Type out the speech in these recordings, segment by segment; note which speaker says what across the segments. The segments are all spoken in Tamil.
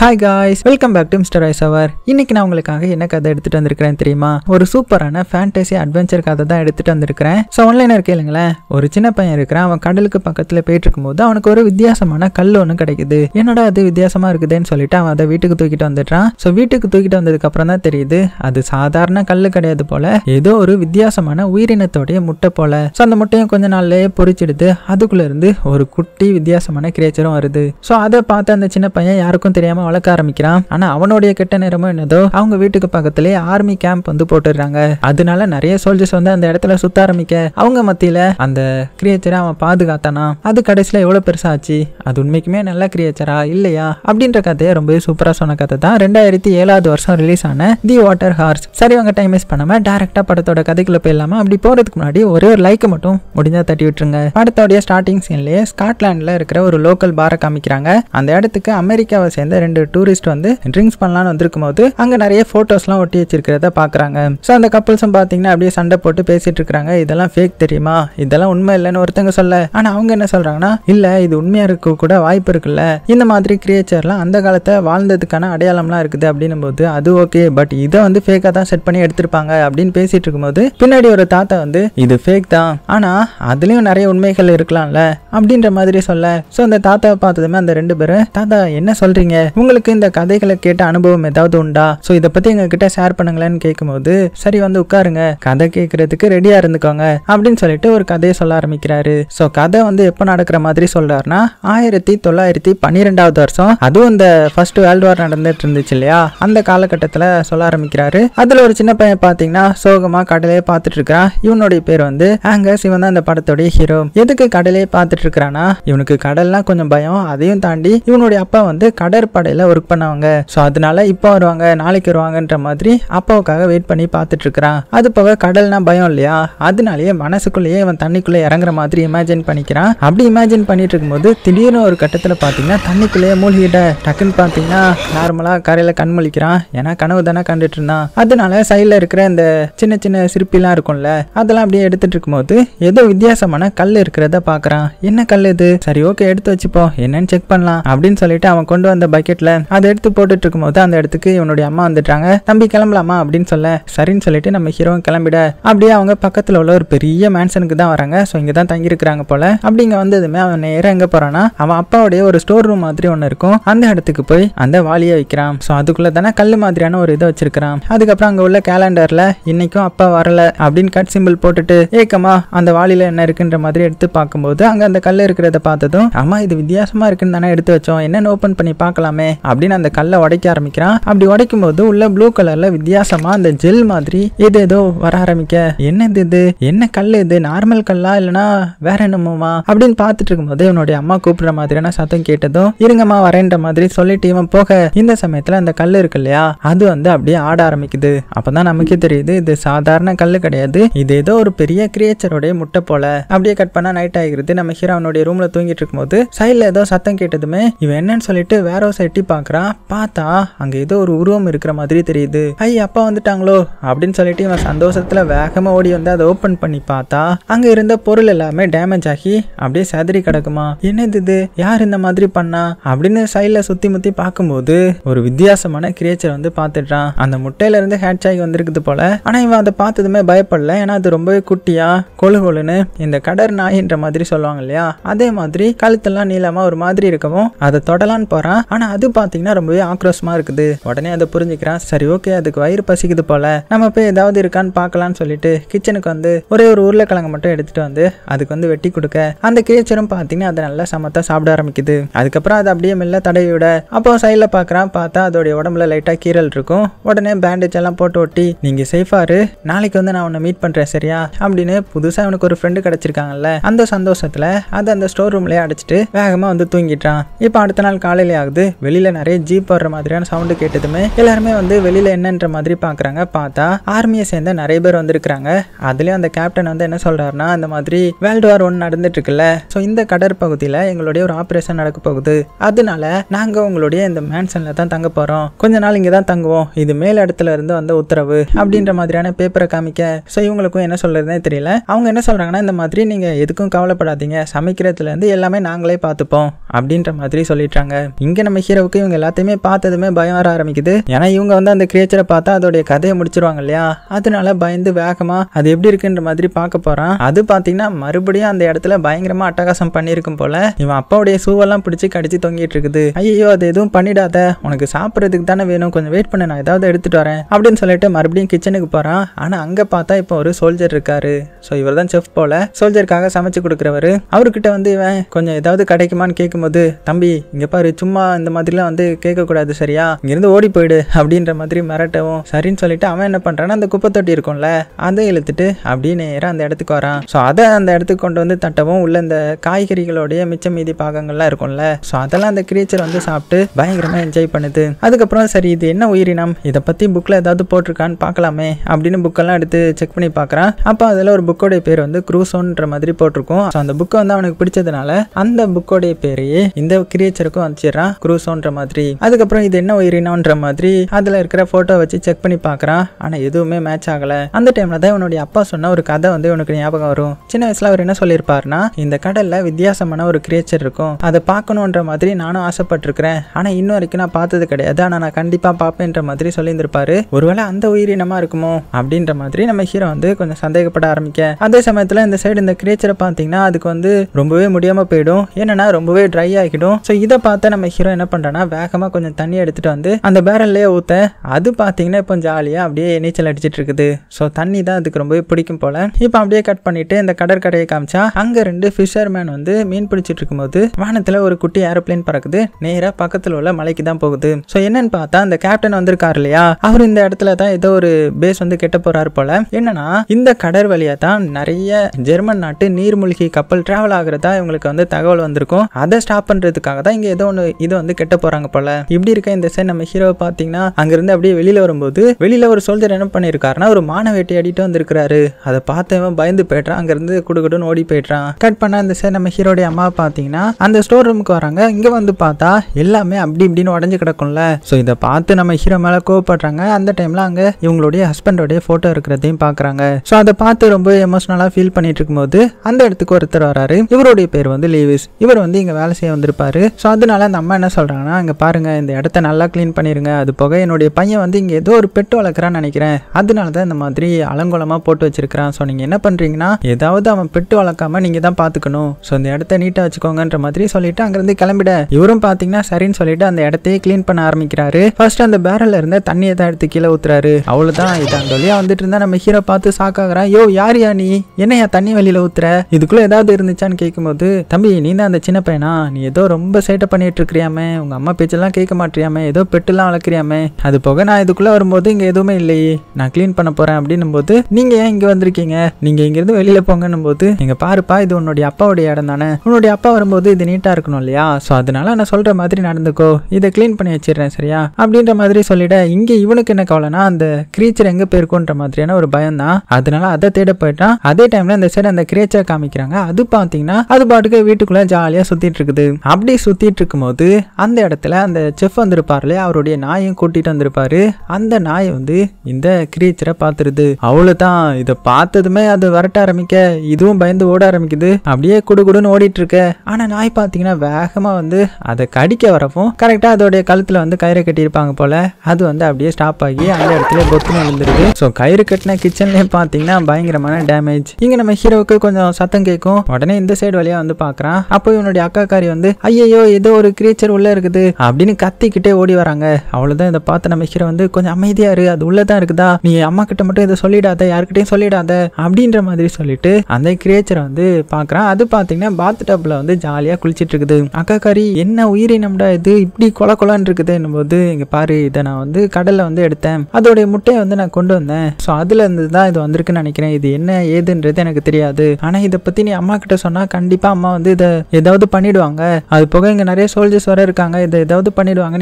Speaker 1: hi guys welcome back to mister ice hour இன்னைக்கு நான் உங்களுக்காக என்ன கதை எடுத்துட்டு வந்திருக்கிறேன் தெரியுமா ஒரு சூப்பரான ஃபேண்டசி அட்வென்ச்சர் கதை தான் எடுத்துட்டு வந்திருக்கிறேன் ஸோ ஆன்லைனர் கேளுங்களேன் ஒரு சின்ன பையன் இருக்கிறான் அவன் கடலுக்கு பக்கத்தில் போயிட்டு இருக்கும்போது அவனுக்கு ஒரு வித்தியாசமான கல் ஒன்று கிடைக்குது என்னடா அது வித்தியாசமாக இருக்குதுன்னு சொல்லிட்டு அவன் அதை வீட்டுக்கு தூக்கிட்டு வந்துடுறான் ஸோ வீட்டுக்கு தூக்கிட்டு வந்ததுக்கு அப்புறம் தான் தெரியுது அது சாதாரண கல் கிடையாது போல ஏதோ ஒரு வித்தியாசமான உயிரினத்தோடைய முட்டை போல ஸோ அந்த முட்டையும் கொஞ்ச நாள்லேயே பொறிச்சிடுது அதுக்குள்ள இருந்து ஒரு குட்டி வித்தியாசமான கிரேச்சரும் வருது ஸோ அதை பார்த்து அந்த சின்ன பையன் யாருக்கும் தெரியாமல் வளர்க்க ஆரம்பிக்கிறான் ஆனா அவனுடைய கெட்ட நேரமும் என்னதோ அவங்க வீட்டுக்கு பக்கத்துலேயே ஆர்மி கேம்ப் வந்து போட்டுடுறாங்க அதனால நிறைய சோல்ஜர்ஸ் வந்து அந்த இடத்துல சுத்த ஆரம்பிக்க அவங்க மத்தியில அந்த கிரியேச்சரை அவன் பாதுகாத்தானா அது கடைசியில எவ்வளவு பெருசாச்சு அது உண்மைக்குமே நல்ல கிரியேச்சரா இல்லையா அப்படின்ற கதையை ரொம்ப சூப்பரா சொன்ன கதை தான் ரெண்டாயிரத்தி ஏழாவது வருஷம் ரிலீஸ் ஆன தி வாட்டர் ஹார்ஸ் சரி அவங்க டைம் வேஸ்ட் பண்ணாம டேரக்டா படத்தோட கதைக்குள்ள போயிடலாம அப்படி போறதுக்கு முன்னாடி ஒரே ஒரு லைக் மட்டும் முடிஞ்சா தட்டி விட்டுருங்க படத்தோடைய ஸ்டார்டிங் சீன்லயே ஸ்காட்லாண்ட்ல இருக்கிற ஒரு லோக்கல் பாரை காமிக்கிறாங்க அந்த இடத்துக்கு அமெரிக்காவை சேர்ந்த ரெண்டு ரெண்டு டூரிஸ்ட் வந்து ட்ரிங்க்ஸ் பண்ணலாம்னு வந்திருக்கும் போது அங்கே நிறைய ஃபோட்டோஸ்லாம் ஒட்டி வச்சிருக்கிறத பாக்குறாங்க ஸோ அந்த கப்புள்ஸும் பார்த்தீங்கன்னா அப்படியே சண்டை போட்டு பேசிட்டு இருக்காங்க இதெல்லாம் ஃபேக் தெரியுமா இதெல்லாம் உண்மை இல்லைன்னு ஒருத்தங்க சொல்ல ஆனா அவங்க என்ன சொல்றாங்கன்னா இல்லை இது உண்மையாக இருக்க கூட வாய்ப்பு இருக்குல்ல இந்த மாதிரி கிரியேச்சர்லாம் அந்த காலத்தை வாழ்ந்ததுக்கான அடையாளம்லாம் இருக்குது அப்படின்னும் போது அது ஓகே பட் இதை வந்து ஃபேக்காக தான் செட் பண்ணி எடுத்திருப்பாங்க அப்படின்னு பேசிட்டு இருக்கும்போது பின்னாடி ஒரு தாத்தா வந்து இது ஃபேக் தான் ஆனா அதுலயும் நிறைய உண்மைகள் இருக்கலாம்ல அப்படின்ற மாதிரி சொல்ல ஸோ அந்த தாத்தாவை பார்த்ததுமே அந்த ரெண்டு பேரும் தாத்தா என்ன சொல்றீங்க உங்களுக்கு இந்த கதைகளை கேட்ட அனுபவம் ஏதாவது உண்டா ஸோ இதை பற்றி எங்ககிட்ட ஷேர் பண்ணுங்களேன்னு கேட்கும்போது சரி வந்து உட்காருங்க கதை கேட்கறதுக்கு ரெடியாக இருந்துக்கோங்க அப்படின்னு சொல்லிட்டு ஒரு கதையை சொல்ல ஆரம்பிக்கிறாரு ஸோ கதை வந்து எப்போ நடக்கிற மாதிரி சொல்கிறாருன்னா ஆயிரத்தி தொள்ளாயிரத்தி பன்னிரெண்டாவது வருஷம் அதுவும் இந்த ஃபர்ஸ்ட் வேர்ல்டு வார் நடந்துட்டு இருந்துச்சு இல்லையா அந்த காலகட்டத்தில் சொல்ல ஆரம்பிக்கிறாரு அதில் ஒரு சின்ன பையன் பார்த்தீங்கன்னா சோகமாக கடலையே பார்த்துட்டு இருக்கிறான் இவனுடைய பேர் வந்து ஆங்கஸ் இவன் தான் அந்த படத்துடைய ஹீரோ எதுக்கு கடலையே பார்த்துட்டு இருக்கிறானா இவனுக்கு கடல்லாம் கொஞ்சம் பயம் அதையும் தாண்டி இவனுடைய அப்பா வந்து கடற்படையில் கம்பெனிகளில் ஒர்க் பண்ணவங்க ஸோ அதனால இப்போ வருவாங்க நாளைக்கு வருவாங்கன்ற மாதிரி அப்பாவுக்காக வெயிட் பண்ணி பார்த்துட்டு இருக்கிறான் அது போக கடல்னா பயம் இல்லையா அதனாலேயே மனசுக்குள்ளேயே இவன் தண்ணிக்குள்ளே இறங்குற மாதிரி இமேஜின் பண்ணிக்கிறான் அப்படி இமேஜின் பண்ணிட்டு இருக்கும்போது திடீர்னு ஒரு கட்டத்தில் பார்த்தீங்கன்னா தண்ணிக்குள்ளேயே மூழ்கிட்ட டக்குன்னு பார்த்தீங்கன்னா நார்மலாக கரையில் கண் முழிக்கிறான் ஏன்னா கனவு தானே கண்டுட்டு இருந்தான் அதனால சைடில் இருக்கிற அந்த சின்ன சின்ன சிற்பிலாம் இருக்கும்ல அதெல்லாம் அப்படியே எடுத்துட்டு இருக்கும்போது ஏதோ வித்தியாசமான கல் இருக்கிறத பார்க்குறான் என்ன கல் இது சரி ஓகே எடுத்து வச்சுப்போம் என்னன்னு செக் பண்ணலாம் அப்படின்னு சொல்லிட்டு அவன் கொண்டு வந்த பக்கெட்ல இருந்துச்சுல அதை எடுத்து போட்டுட்டு இருக்கும்போது அந்த இடத்துக்கு இவனுடைய அம்மா வந்துட்டாங்க தம்பி கிளம்பலாமா அப்படின்னு சொல்ல சரின்னு சொல்லிட்டு நம்ம ஹீரோ கிளம்பிட அப்படியே அவங்க பக்கத்தில் உள்ள ஒரு பெரிய மேன்சனுக்கு தான் வராங்க ஸோ இங்கே தான் தங்கியிருக்கிறாங்க போல அப்படிங்க வந்ததுமே அவன் நேராக எங்கே போகிறான்னா அவன் அப்பாவுடைய ஒரு ஸ்டோர் ரூம் மாதிரி ஒன்று இருக்கும் அந்த இடத்துக்கு போய் அந்த வாளியை வைக்கிறான் ஸோ அதுக்குள்ளே தானே கல் மாதிரியான ஒரு இதை வச்சிருக்கிறான் அதுக்கப்புறம் அங்கே உள்ள கேலண்டர்ல இன்னைக்கும் அப்பா வரல அப்படின்னு கட் சிம்பிள் போட்டுட்டு ஏக்கமா அந்த வாளியில் என்ன இருக்குன்ற மாதிரி எடுத்து பார்க்கும்போது அங்கே அந்த கல் இருக்கிறத பார்த்ததும் அம்மா இது வித்தியாசமாக இருக்குன்னு தானே எடுத்து வச்சோம் என்னென்னு ஓப்பன் பண்ணி பார்க்கலாமே அப்படின்னு அந்த கல்லை உடைக்க ஆரம்பிக்கிறான் அப்படி உடைக்கும் போது உள்ள ப்ளூ கலர்ல வித்தியாசமா அந்த ஜெல் மாதிரி இது ஏதோ வர ஆரம்பிக்க என்னது இது என்ன கல் இது நார்மல் கல்லா இல்லனா வேற என்னமோமா அப்படின்னு பார்த்துட்டு இருக்கும்போது இவனுடைய அம்மா கூப்பிடுற மாதிரியான சத்தம் கேட்டதும் இருங்கம்மா வரேன்ற மாதிரி சொல்லிட்டு இவன் போக இந்த சமயத்துல அந்த கல் இருக்கு இல்லையா அது வந்து அப்படியே ஆட ஆரம்பிக்குது அப்பதான் நமக்கே தெரியுது இது சாதாரண கல் கிடையாது இது ஏதோ ஒரு பெரிய கிரியேச்சருடைய முட்டை போல அப்படியே கட் பண்ணா நைட் ஆகிருது நம்ம ஹீரோ அவனுடைய ரூம்ல தூங்கிட்டு இருக்கும்போது சைட்ல ஏதோ சத்தம் கேட்டதுமே இவன் என்னன்னு சொல்லிட்டு வேற ஒரு சைட் பார்க்குறா பார்த்தா அங்கே ஏதோ ஒரு உருவம் இருக்கிற மாதிரி தெரியுது ஐ அப்பா வந்துட்டாங்களோ அப்படின்னு சொல்லிட்டு இவன் சந்தோஷத்தில் வேகமாக ஓடி வந்து அதை ஓப்பன் பண்ணி பார்த்தா அங்கே இருந்த பொருள் எல்லாமே டேமேஜ் ஆகி அப்படியே செதறி கிடக்குமா என்னது இது யார் இந்த மாதிரி பண்ணா அப்படின்னு சைடில் சுற்றி முற்றி பார்க்கும்போது ஒரு வித்தியாசமான கிரியேச்சர் வந்து பார்த்துடுறான் அந்த முட்டையிலேருந்து ஹேட்ச் ஆகி வந்திருக்குது போல ஆனால் இவன் அதை பார்த்ததுமே பயப்படல ஏன்னா அது ரொம்பவே குட்டியா கொழு கொழுன்னு இந்த கடர் நாயின்ற மாதிரி சொல்லுவாங்க இல்லையா அதே மாதிரி கழுத்தெல்லாம் நீளமா ஒரு மாதிரி இருக்கவும் அதை தொடலான்னு போறான் ஆனா அது இது பார்த்தீங்கன்னா ரொம்பவே ஆக்ரோஷமாக இருக்குது உடனே அதை புரிஞ்சுக்கிறான் சரி ஓகே அதுக்கு வயிறு பசிக்குது போல நம்ம போய் ஏதாவது இருக்கான்னு பார்க்கலான்னு சொல்லிட்டு கிச்சனுக்கு வந்து ஒரே ஒரு உருளைக்கிழங்கு மட்டும் எடுத்துட்டு வந்து அதுக்கு வந்து வெட்டி கொடுக்க அந்த கிரேச்சரும் பார்த்தீங்கன்னா அதை நல்லா சமத்தா சாப்பிட ஆரம்பிக்குது அதுக்கப்புறம் அது அப்படியே மெல்ல தடவி விட அப்போ சைடில் பார்க்குறான் பார்த்தா அதோடைய உடம்புல லைட்டாக கீரல் இருக்கும் உடனே பேண்டேஜ் எல்லாம் போட்டு ஒட்டி நீங்கள் சேஃபாரு நாளைக்கு வந்து நான் உன்னை மீட் பண்ணுறேன் சரியா அப்படின்னு புதுசாக அவனுக்கு ஒரு ஃப்ரெண்டு கிடச்சிருக்காங்கல்ல அந்த சந்தோஷத்தில் அதை அந்த ஸ்டோர் ரூம்லேயே அடைச்சிட்டு வேகமாக வந்து தூங்கிட்டான் இப்போ அடுத்த நாள் காலையிலே ஆகுது வெளியே வெளியில நிறைய ஜீப் வர்ற மாதிரியான சவுண்டு கேட்டதுமே எல்லாருமே வந்து வெளியில என்னன்ற மாதிரி பார்க்குறாங்க பார்த்தா ஆர்மியை சேர்ந்த நிறைய பேர் வந்திருக்கிறாங்க அதுலயும் அந்த கேப்டன் வந்து என்ன சொல்றாருன்னா அந்த மாதிரி வேர்ல்டு வார் ஒன்னு நடந்துட்டு இருக்குல்ல ஸோ இந்த கடற்பகுதியில் எங்களுடைய ஒரு ஆப்ரேஷன் நடக்க போகுது அதனால நாங்கள் உங்களுடைய இந்த மேன்சன்ல தான் தங்க போறோம் கொஞ்ச நாள் இங்கே தான் தங்குவோம் இது மேல் இடத்துல இருந்து வந்த உத்தரவு அப்படின்ற மாதிரியான பேப்பரை காமிக்க ஸோ இவங்களுக்கும் என்ன சொல்றதுனே தெரியல அவங்க என்ன சொல்றாங்கன்னா இந்த மாதிரி நீங்க எதுக்கும் கவலைப்படாதீங்க சமைக்கிறதுல இருந்து எல்லாமே நாங்களே பார்த்துப்போம் அப்படின்ற மாதிரி சொல்லிட்டாங்க இங்க நம்ம ஹீரோ அளவுக்கு இவங்க எல்லாத்தையுமே பார்த்ததுமே பயம் வர ஆரம்பிக்குது ஏன்னா இவங்க வந்து அந்த கிரியேச்சரை பார்த்தா அதோடைய கதையை முடிச்சிருவாங்க இல்லையா அதனால பயந்து வேகமா அது எப்படி இருக்குன்ற மாதிரி பார்க்க போறான் அது பாத்தீங்கன்னா மறுபடியும் அந்த இடத்துல பயங்கரமா அட்டகாசம் பண்ணிருக்கும் போல இவன் அப்பாவுடைய சூவெல்லாம் பிடிச்சி கடிச்சு தொங்கிட்டு இருக்குது ஐயோ அது எதுவும் பண்ணிடாத உனக்கு சாப்பிட்றதுக்கு தானே வேணும் கொஞ்சம் வெயிட் பண்ண நான் ஏதாவது எடுத்துட்டு வரேன் அப்படின்னு சொல்லிட்டு மறுபடியும் கிச்சனுக்கு போறான் ஆனா அங்க பார்த்தா இப்போ ஒரு சோல்ஜர் இருக்காரு ஸோ இவர் தான் செஃப் போல சோல்ஜருக்காக சமைச்சு கொடுக்குறவர் அவர்கிட்ட வந்து இவன் கொஞ்சம் ஏதாவது கிடைக்குமான்னு கேட்கும்போது தம்பி இங்க பாரு சும்மா இந்த மாதிரி மாதிரிலாம் வந்து கேட்கக்கூடாது சரியா இங்கிருந்து ஓடி போயிடு அப்படின்ற மாதிரி மிரட்டவும் சரின்னு சொல்லிட்டு அவன் என்ன பண்ணுறான்னா அந்த குப்பை தொட்டி இருக்கும்ல அதை இழுத்துட்டு அப்படியே நேரம் அந்த இடத்துக்கு வரான் ஸோ அதை அந்த இடத்துக்கு கொண்டு வந்து தட்டவும் உள்ள இந்த காய்கறிகளோடைய மிச்ச மீதி பாகங்கள்லாம் இருக்கும்ல ஸோ அதெல்லாம் அந்த கிரியேச்சர் வந்து சாப்பிட்டு பயங்கரமாக என்ஜாய் பண்ணுது அதுக்கப்புறம் சரி இது என்ன உயிரினம் இதை பற்றி புக்கில் ஏதாவது போட்டிருக்கான்னு பார்க்கலாமே அப்படின்னு புக்கெல்லாம் எடுத்து செக் பண்ணி பார்க்குறான் அப்போ அதில் ஒரு புக்கோடைய பேர் வந்து குரூசோன்ற மாதிரி போட்டிருக்கும் ஸோ அந்த புக்கை வந்து அவனுக்கு பிடிச்சதுனால அந்த புக்கோடைய பேரையே இந்த கிரியேச்சருக்கும் வச்சிடறான் குரூசோன்ற அப்படின்ற மாதிரி அதுக்கப்புறம் இது என்ன உயிரினம்ன்ற மாதிரி அதுல இருக்கிற போட்டோ வச்சு செக் பண்ணி பாக்குறான் ஆனா எதுவுமே மேட்ச் ஆகல அந்த டைம்ல தான் இவனுடைய அப்பா சொன்ன ஒரு கதை வந்து இவனுக்கு ஞாபகம் வரும் சின்ன வயசுல அவர் என்ன சொல்லியிருப்பாருன்னா இந்த கடல்ல வித்தியாசமான ஒரு கிரியேச்சர் இருக்கும் அதை பார்க்கணுன்ற மாதிரி நானும் ஆசைப்பட்டிருக்கிறேன் ஆனா இன்ன வரைக்கும் நான் பார்த்தது கிடையாது ஆனா நான் கண்டிப்பா பார்ப்பேன்ற மாதிரி சொல்லியிருந்திருப்பாரு ஒருவேளை அந்த உயிரினமா இருக்குமோ அப்படின்ற மாதிரி நம்ம ஹீரோ வந்து கொஞ்சம் சந்தேகப்பட ஆரம்பிக்க அதே சமயத்துல இந்த சைடு இந்த கிரியேச்சரை பாத்தீங்கன்னா அதுக்கு வந்து ரொம்பவே முடியாம போயிடும் என்னன்னா ரொம்பவே ட்ரை ஆகிடும் சோ இதை பார்த்தா நம்ம ஹீரோ என்ன பண்ணுறேன்னா பண்ணேன்னா வேகமாக கொஞ்சம் தண்ணி எடுத்துகிட்டு வந்து அந்த பேரல்லையே ஊற்ற அது பார்த்தீங்கன்னா இப்போ ஜாலியாக அப்படியே நீச்சல் அடிச்சிட்டு இருக்குது ஸோ தண்ணி தான் அதுக்கு ரொம்பவே பிடிக்கும் போல் இப்போ அப்படியே கட் பண்ணிவிட்டு இந்த கடற்கரையை காமிச்சா அங்கே ரெண்டு ஃபிஷர்மேன் வந்து மீன் பிடிச்சிட்டு இருக்கும்போது வானத்தில் ஒரு குட்டி ஏரோப்ளேன் பறக்குது நேராக பக்கத்தில் உள்ள மலைக்கு தான் போகுது ஸோ என்னன்னு பார்த்தா அந்த கேப்டன் வந்திருக்காரு இல்லையா அவர் இந்த இடத்துல தான் ஏதோ ஒரு பேஸ் வந்து கெட்ட போறாரு போல என்னன்னா இந்த கடற் வழியா தான் நிறைய ஜெர்மன் நாட்டு நீர்மூழ்கி கப்பல் டிராவல் ஆகுறதா இவங்களுக்கு வந்து தகவல் வந்திருக்கும் அதை ஸ்டாப் பண்றதுக்காக தான் இங்க ஏதோ ஒன்று இது வந்து கெட்ட போகிறாங்க போல இப்படி இருக்க இந்த சைடு நம்ம ஹீரோவை பார்த்தீங்கன்னா அங்கேருந்து அப்படியே வெளியில் வரும்போது வெளியில் ஒரு சோல்ஜர் என்ன பண்ணியிருக்காருன்னா ஒரு மான வேட்டையாடிட்டு வந்திருக்கிறாரு அதை பார்த்தவன் பயந்து போயிட்டான் அங்கேருந்து குடுகுடுன்னு ஓடி போயிட்டான் கட் பண்ண அந்த சைடு நம்ம ஹீரோடைய அம்மா பார்த்தீங்கன்னா அந்த ஸ்டோர் ரூமுக்கு வராங்க இங்கே வந்து பார்த்தா எல்லாமே அப்படி இப்படின்னு உடஞ்சு கிடக்கும்ல ஸோ இதை பார்த்து நம்ம ஹீரோ மேலே கோவப்படுறாங்க அந்த டைமில் அங்கே இவங்களுடைய ஹஸ்பண்டோடைய ஃபோட்டோ இருக்கிறதையும் பார்க்குறாங்க ஸோ அதை பார்த்து ரொம்ப எமோஷனலா ஃபீல் பண்ணிட்டு இருக்கும்போது அந்த இடத்துக்கு ஒருத்தர் வராரு இவருடைய பேர் வந்து லீவிஸ் இவர் வந்து இங்கே வேலை செய்ய வந்திருப்பாரு ஸோ அதனால அந்த அம்மா என்ன சொல்கிறாங்கன்னா இங்கே பாருங்கள் இந்த இடத்த நல்லா க்ளீன் பண்ணிடுங்க அது போக என்னுடைய பையன் வந்து இங்கே ஏதோ ஒரு பெட்டு வளர்க்குறான்னு நினைக்கிறேன் அதனால தான் இந்த மாதிரி அலங்கோலமாக போட்டு வச்சிருக்கிறான் ஸோ நீங்கள் என்ன பண்ணுறீங்கன்னா ஏதாவது அவன் பெட்டு வளர்க்காம நீங்கள் தான் பார்த்துக்கணும் ஸோ இந்த இடத்த நீட்டாக வச்சுக்கோங்கன்ற மாதிரி சொல்லிட்டு அங்கேருந்து கிளம்பிட இவரும் பார்த்தீங்கன்னா சரின்னு சொல்லிட்டு அந்த இடத்தையே க்ளீன் பண்ண ஆரம்பிக்கிறாரு ஃபர்ஸ்ட் அந்த பேரலில் இருந்து தண்ணியை தான் எடுத்து கீழே ஊத்துறாரு அவ்வளோதான் இது அந்த வழியாக வந்துட்டு இருந்தா நம்ம ஹீரோ பார்த்து சாக்காகிறான் யோ யார் யா நீ என்னையா தண்ணி வழியில் ஊத்துற இதுக்குள்ளே ஏதாவது இருந்துச்சான்னு கேட்கும்போது தம்பி நீ தான் அந்த சின்ன பையனா நீ ஏதோ ரொம்ப சேட்டை பண்ணிட்டு இருக்கிறியாமே உங்கள் அம்மா அம்மா பேச்செல்லாம் கேட்க மாட்டியாமே ஏதோ பெட்டுலாம் வளர்க்குறியாமே அது போக நான் இதுக்குள்ளே வரும்போது இங்கே எதுவுமே இல்லையே நான் க்ளீன் பண்ண போகிறேன் அப்படின்னும் போது நீங்கள் ஏன் இங்கே வந்திருக்கீங்க நீங்கள் இங்கேருந்து வெளியில் போங்கன்னும் போது இங்கே பாருப்பா இது உன்னுடைய அப்பாவுடைய இடம் தானே உன்னுடைய அப்பா வரும்போது இது நீட்டாக இருக்கணும் இல்லையா ஸோ அதனால நான் சொல்கிற மாதிரி நடந்துக்கோ இதை க்ளீன் பண்ணி வச்சிடுறேன் சரியா அப்படின்ற மாதிரி சொல்லிட இங்கே இவனுக்கு என்ன கவலைனா அந்த கிரீச்சர் எங்கே போயிருக்கோன்ற மாதிரியான ஒரு பயம் தான் அதனால அதை தேட போயிட்டான் அதே டைம்ல அந்த சைடு அந்த கிரேச்சர் காமிக்கிறாங்க அது பார்த்தீங்கன்னா அது பாட்டுக்கு வீட்டுக்குள்ள ஜாலியாக சுத்திட்டு இருக்குது அப்படி சுத்திட்டு இருக்கும்போது அந்த இடத்துல அந்த செஃப் வந்திருப்பார்ல அவருடைய நாயும் கூட்டிட்டு வந்திருப்பாரு அந்த நாய் வந்து இந்த கிரியேச்சரை பார்த்துருது அவ்வளோதான் இதை பார்த்ததுமே அது வரட்ட ஆரம்பிக்க இதுவும் பயந்து ஓட ஆரம்பிக்குது அப்படியே குடுகுடுன்னு ஓடிட்டு இருக்க ஆனால் நாய் பார்த்தீங்கன்னா வேகமாக வந்து அதை கடிக்க வரப்போ கரெக்டாக அதோடைய கழுத்தில் வந்து கயிறை கட்டியிருப்பாங்க போல அது வந்து அப்படியே ஸ்டாப் ஆகி அந்த இடத்துல பொத்துன்னு விழுந்துருது ஸோ கயிறு கட்டின கிச்சன்லேயே பார்த்தீங்கன்னா பயங்கரமான டேமேஜ் இங்கே நம்ம ஹீரோவுக்கு கொஞ்சம் சத்தம் கேட்கும் உடனே இந்த சைடு வழியாக வந்து பார்க்குறான் அப்போ இவனுடைய அக்காக்காரி வந்து ஐயோ ஏதோ ஒரு கிரியேச்சர் உள்ளே இருக்குது வருது அப்படின்னு கத்திக்கிட்டே ஓடி வராங்க அவ்வளவுதான் இதை பார்த்து நம்ம ஹீரோ வந்து கொஞ்சம் அமைதியா இரு அது உள்ளதான் இருக்குதா நீ அம்மா கிட்ட மட்டும் இதை சொல்லிடாத யாருக்கிட்டையும் சொல்லிடாத அப்படின்ற மாதிரி சொல்லிட்டு அந்த கிரியேச்சரை வந்து பார்க்குறான் அது பார்த்தீங்கன்னா பாத் டப்ல வந்து ஜாலியாக குளிச்சிட்டு இருக்குது அக்கா கறி என்ன உயிரினம்டா இது இப்படி கொல கொலான் இருக்குது போது இங்கே பாரு இதை நான் வந்து கடல்ல வந்து எடுத்தேன் அதோடைய முட்டையை வந்து நான் கொண்டு வந்தேன் ஸோ அதுல இருந்து தான் இது வந்திருக்குன்னு நினைக்கிறேன் இது என்ன ஏதுன்றது எனக்கு தெரியாது ஆனால் இதை பற்றி நீ அம்மா கிட்ட சொன்னால் கண்டிப்பாக அம்மா வந்து இதை ஏதாவது பண்ணிடுவாங்க அது போக இங்கே நிறைய சோல்ஜர்ஸ் வர இருக்காங்க இதை ஏதாவது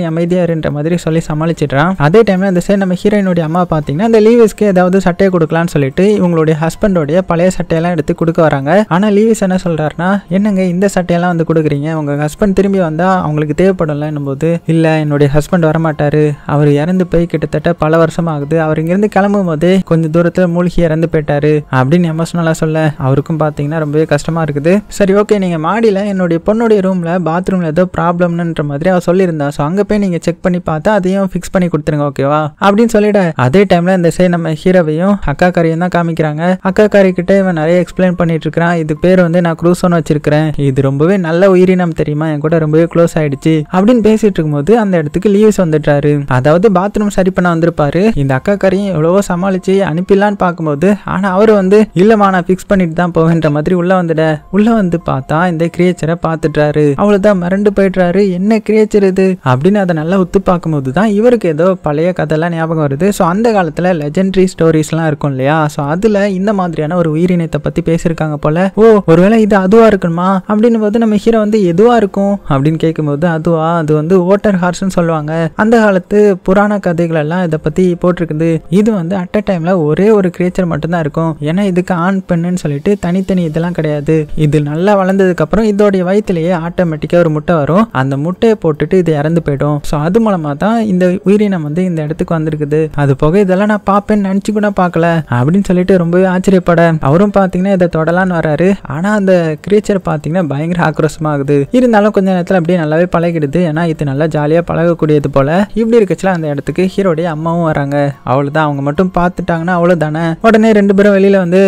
Speaker 1: நீ அமைதியாக இருன்ற மாதிரி சொல்லி சமாளிச்சிடுறான் அதே டைமில் அந்த சைடு நம்ம ஹீரோயினுடைய அம்மா பார்த்தீங்கன்னா அந்த லீவிஸ்க்கு ஏதாவது சட்டையை கொடுக்கலான்னு சொல்லிட்டு இவங்களுடைய ஹஸ்பண்டோடைய பழைய சட்டையெல்லாம் எடுத்து கொடுக்க வராங்க ஆனால் லீவிஸ் என்ன சொல்கிறாருன்னா என்னங்க இந்த சட்டையெல்லாம் வந்து கொடுக்குறீங்க உங்கள் ஹஸ்பண்ட் திரும்பி வந்தால் அவங்களுக்கு தேவைப்படும்ல என்னும்போது இல்லை என்னுடைய ஹஸ்பண்ட் வரமாட்டார் அவர் இறந்து போய் கிட்டத்தட்ட பல வருஷம் ஆகுது அவர் இங்கேருந்து கிளம்பும் போதே கொஞ்சம் தூரத்தில் மூழ்கி இறந்து போயிட்டாரு அப்படின்னு எமோஷனலாக சொல்ல அவருக்கும் பார்த்தீங்கன்னா ரொம்பவே கஷ்டமாக இருக்குது சரி ஓகே நீங்கள் மாடியில் என்னுடைய பொண்ணுடைய ரூமில் பாத்ரூமில் ஏதோ ப்ராப்ளம்ன்ற மாதிரி அவள் சொல்லியிருந்தான் ஸோ அங்கே போய் நீங்கள் செக் பண்ணி பார்த்தா அதையும் ஃபிக்ஸ் பண்ணி கொடுத்துருங்க ஓகேவா அப்படின்னு சொல்லிட்டு அதே டைமில் இந்த சைடு நம்ம ஹீரோவையும் அக்கா காரையும் தான் காமிக்கிறாங்க அக்கா காரி கிட்ட இவன் நிறைய எக்ஸ்பிளைன் பண்ணிட்டு இருக்கிறான் இது பேர் வந்து நான் ஒன்று வச்சிருக்கிறேன் இது ரொம்பவே நல்ல உயிரினம் தெரியுமா என் கூட ரொம்பவே க்ளோஸ் ஆயிடுச்சு அப்படின்னு பேசிட்டு இருக்கும்போது அந்த இடத்துக்கு லீவ்ஸ் வந்துட்டாரு அதாவது பாத்ரூம் சரி பண்ண வந்திருப்பாரு இந்த அக்கா காரையும் எவ்வளவோ சமாளிச்சு அனுப்பிடலான்னு பார்க்கும்போது ஆனால் அவர் வந்து இல்லைமா நான் ஃபிக்ஸ் பண்ணிட்டு தான் போவேன்ற மாதிரி உள்ள வந்துட உள்ள வந்து பார்த்தா இந்த கிரியேச்சரை பார்த்துட்டாரு அவ்வளோதான் மறண்டு போயிடுறாரு என்ன கிரியேச்சர் தேய்ச்சிருது அப்படின்னு அதை நல்லா உத்து பார்க்கும்போது தான் இவருக்கு ஏதோ பழைய கதைலாம் ஞாபகம் வருது ஸோ அந்த காலத்தில் லெஜெண்டரி ஸ்டோரிஸ்லாம் இருக்கும் இல்லையா ஸோ அதில் இந்த மாதிரியான ஒரு உயிரினத்தை பற்றி பேசியிருக்காங்க போல ஓ ஒருவேளை இது அதுவாக இருக்கணுமா அப்படின்னு போது நம்ம ஹீரோ வந்து எதுவாக இருக்கும் அப்படின்னு கேட்கும்போது அதுவா அது வந்து ஓட்டர் ஹார்ஸ்ன்னு சொல்லுவாங்க அந்த காலத்து புராண கதைகள் எல்லாம் இதை பற்றி போட்டிருக்குது இது வந்து அட் அ டைமில் ஒரே ஒரு கிரியேச்சர் மட்டும்தான் இருக்கும் ஏன்னா இதுக்கு ஆண் பெண்ணுன்னு சொல்லிட்டு தனித்தனி இதெல்லாம் கிடையாது இது நல்லா வளர்ந்ததுக்கப்புறம் இதோடைய வயிற்றுலேயே ஆட்டோமேட்டிக்காக ஒரு முட்டை வரும் அந்த முட்டையை போட்டு போட்டுட்டு இது இறந்து போயிடும் ஸோ அது மூலமாக தான் இந்த உயிரினம் வந்து இந்த இடத்துக்கு வந்திருக்குது அது போக இதெல்லாம் நான் பார்ப்பேன்னு நினச்சி கூட பார்க்கல அப்படின்னு சொல்லிட்டு ரொம்பவே ஆச்சரியப்பட அவரும் பார்த்தீங்கன்னா இதை தொடலான்னு வராரு ஆனால் அந்த கிரியேச்சர் பார்த்தீங்கன்னா பயங்கர ஆக்ரோஷமாகுது இருந்தாலும் கொஞ்ச நேரத்தில் அப்படியே நல்லாவே பழகிடுது ஏன்னா இது நல்லா ஜாலியாக பழகக்கூடியது போல இப்படி இருக்கச்சுல அந்த இடத்துக்கு ஹீரோடைய அம்மாவும் வராங்க அவ்வளோதான் அவங்க மட்டும் பார்த்துட்டாங்கன்னா அவ்வளோதானே உடனே ரெண்டு பேரும் வெளியில் வந்து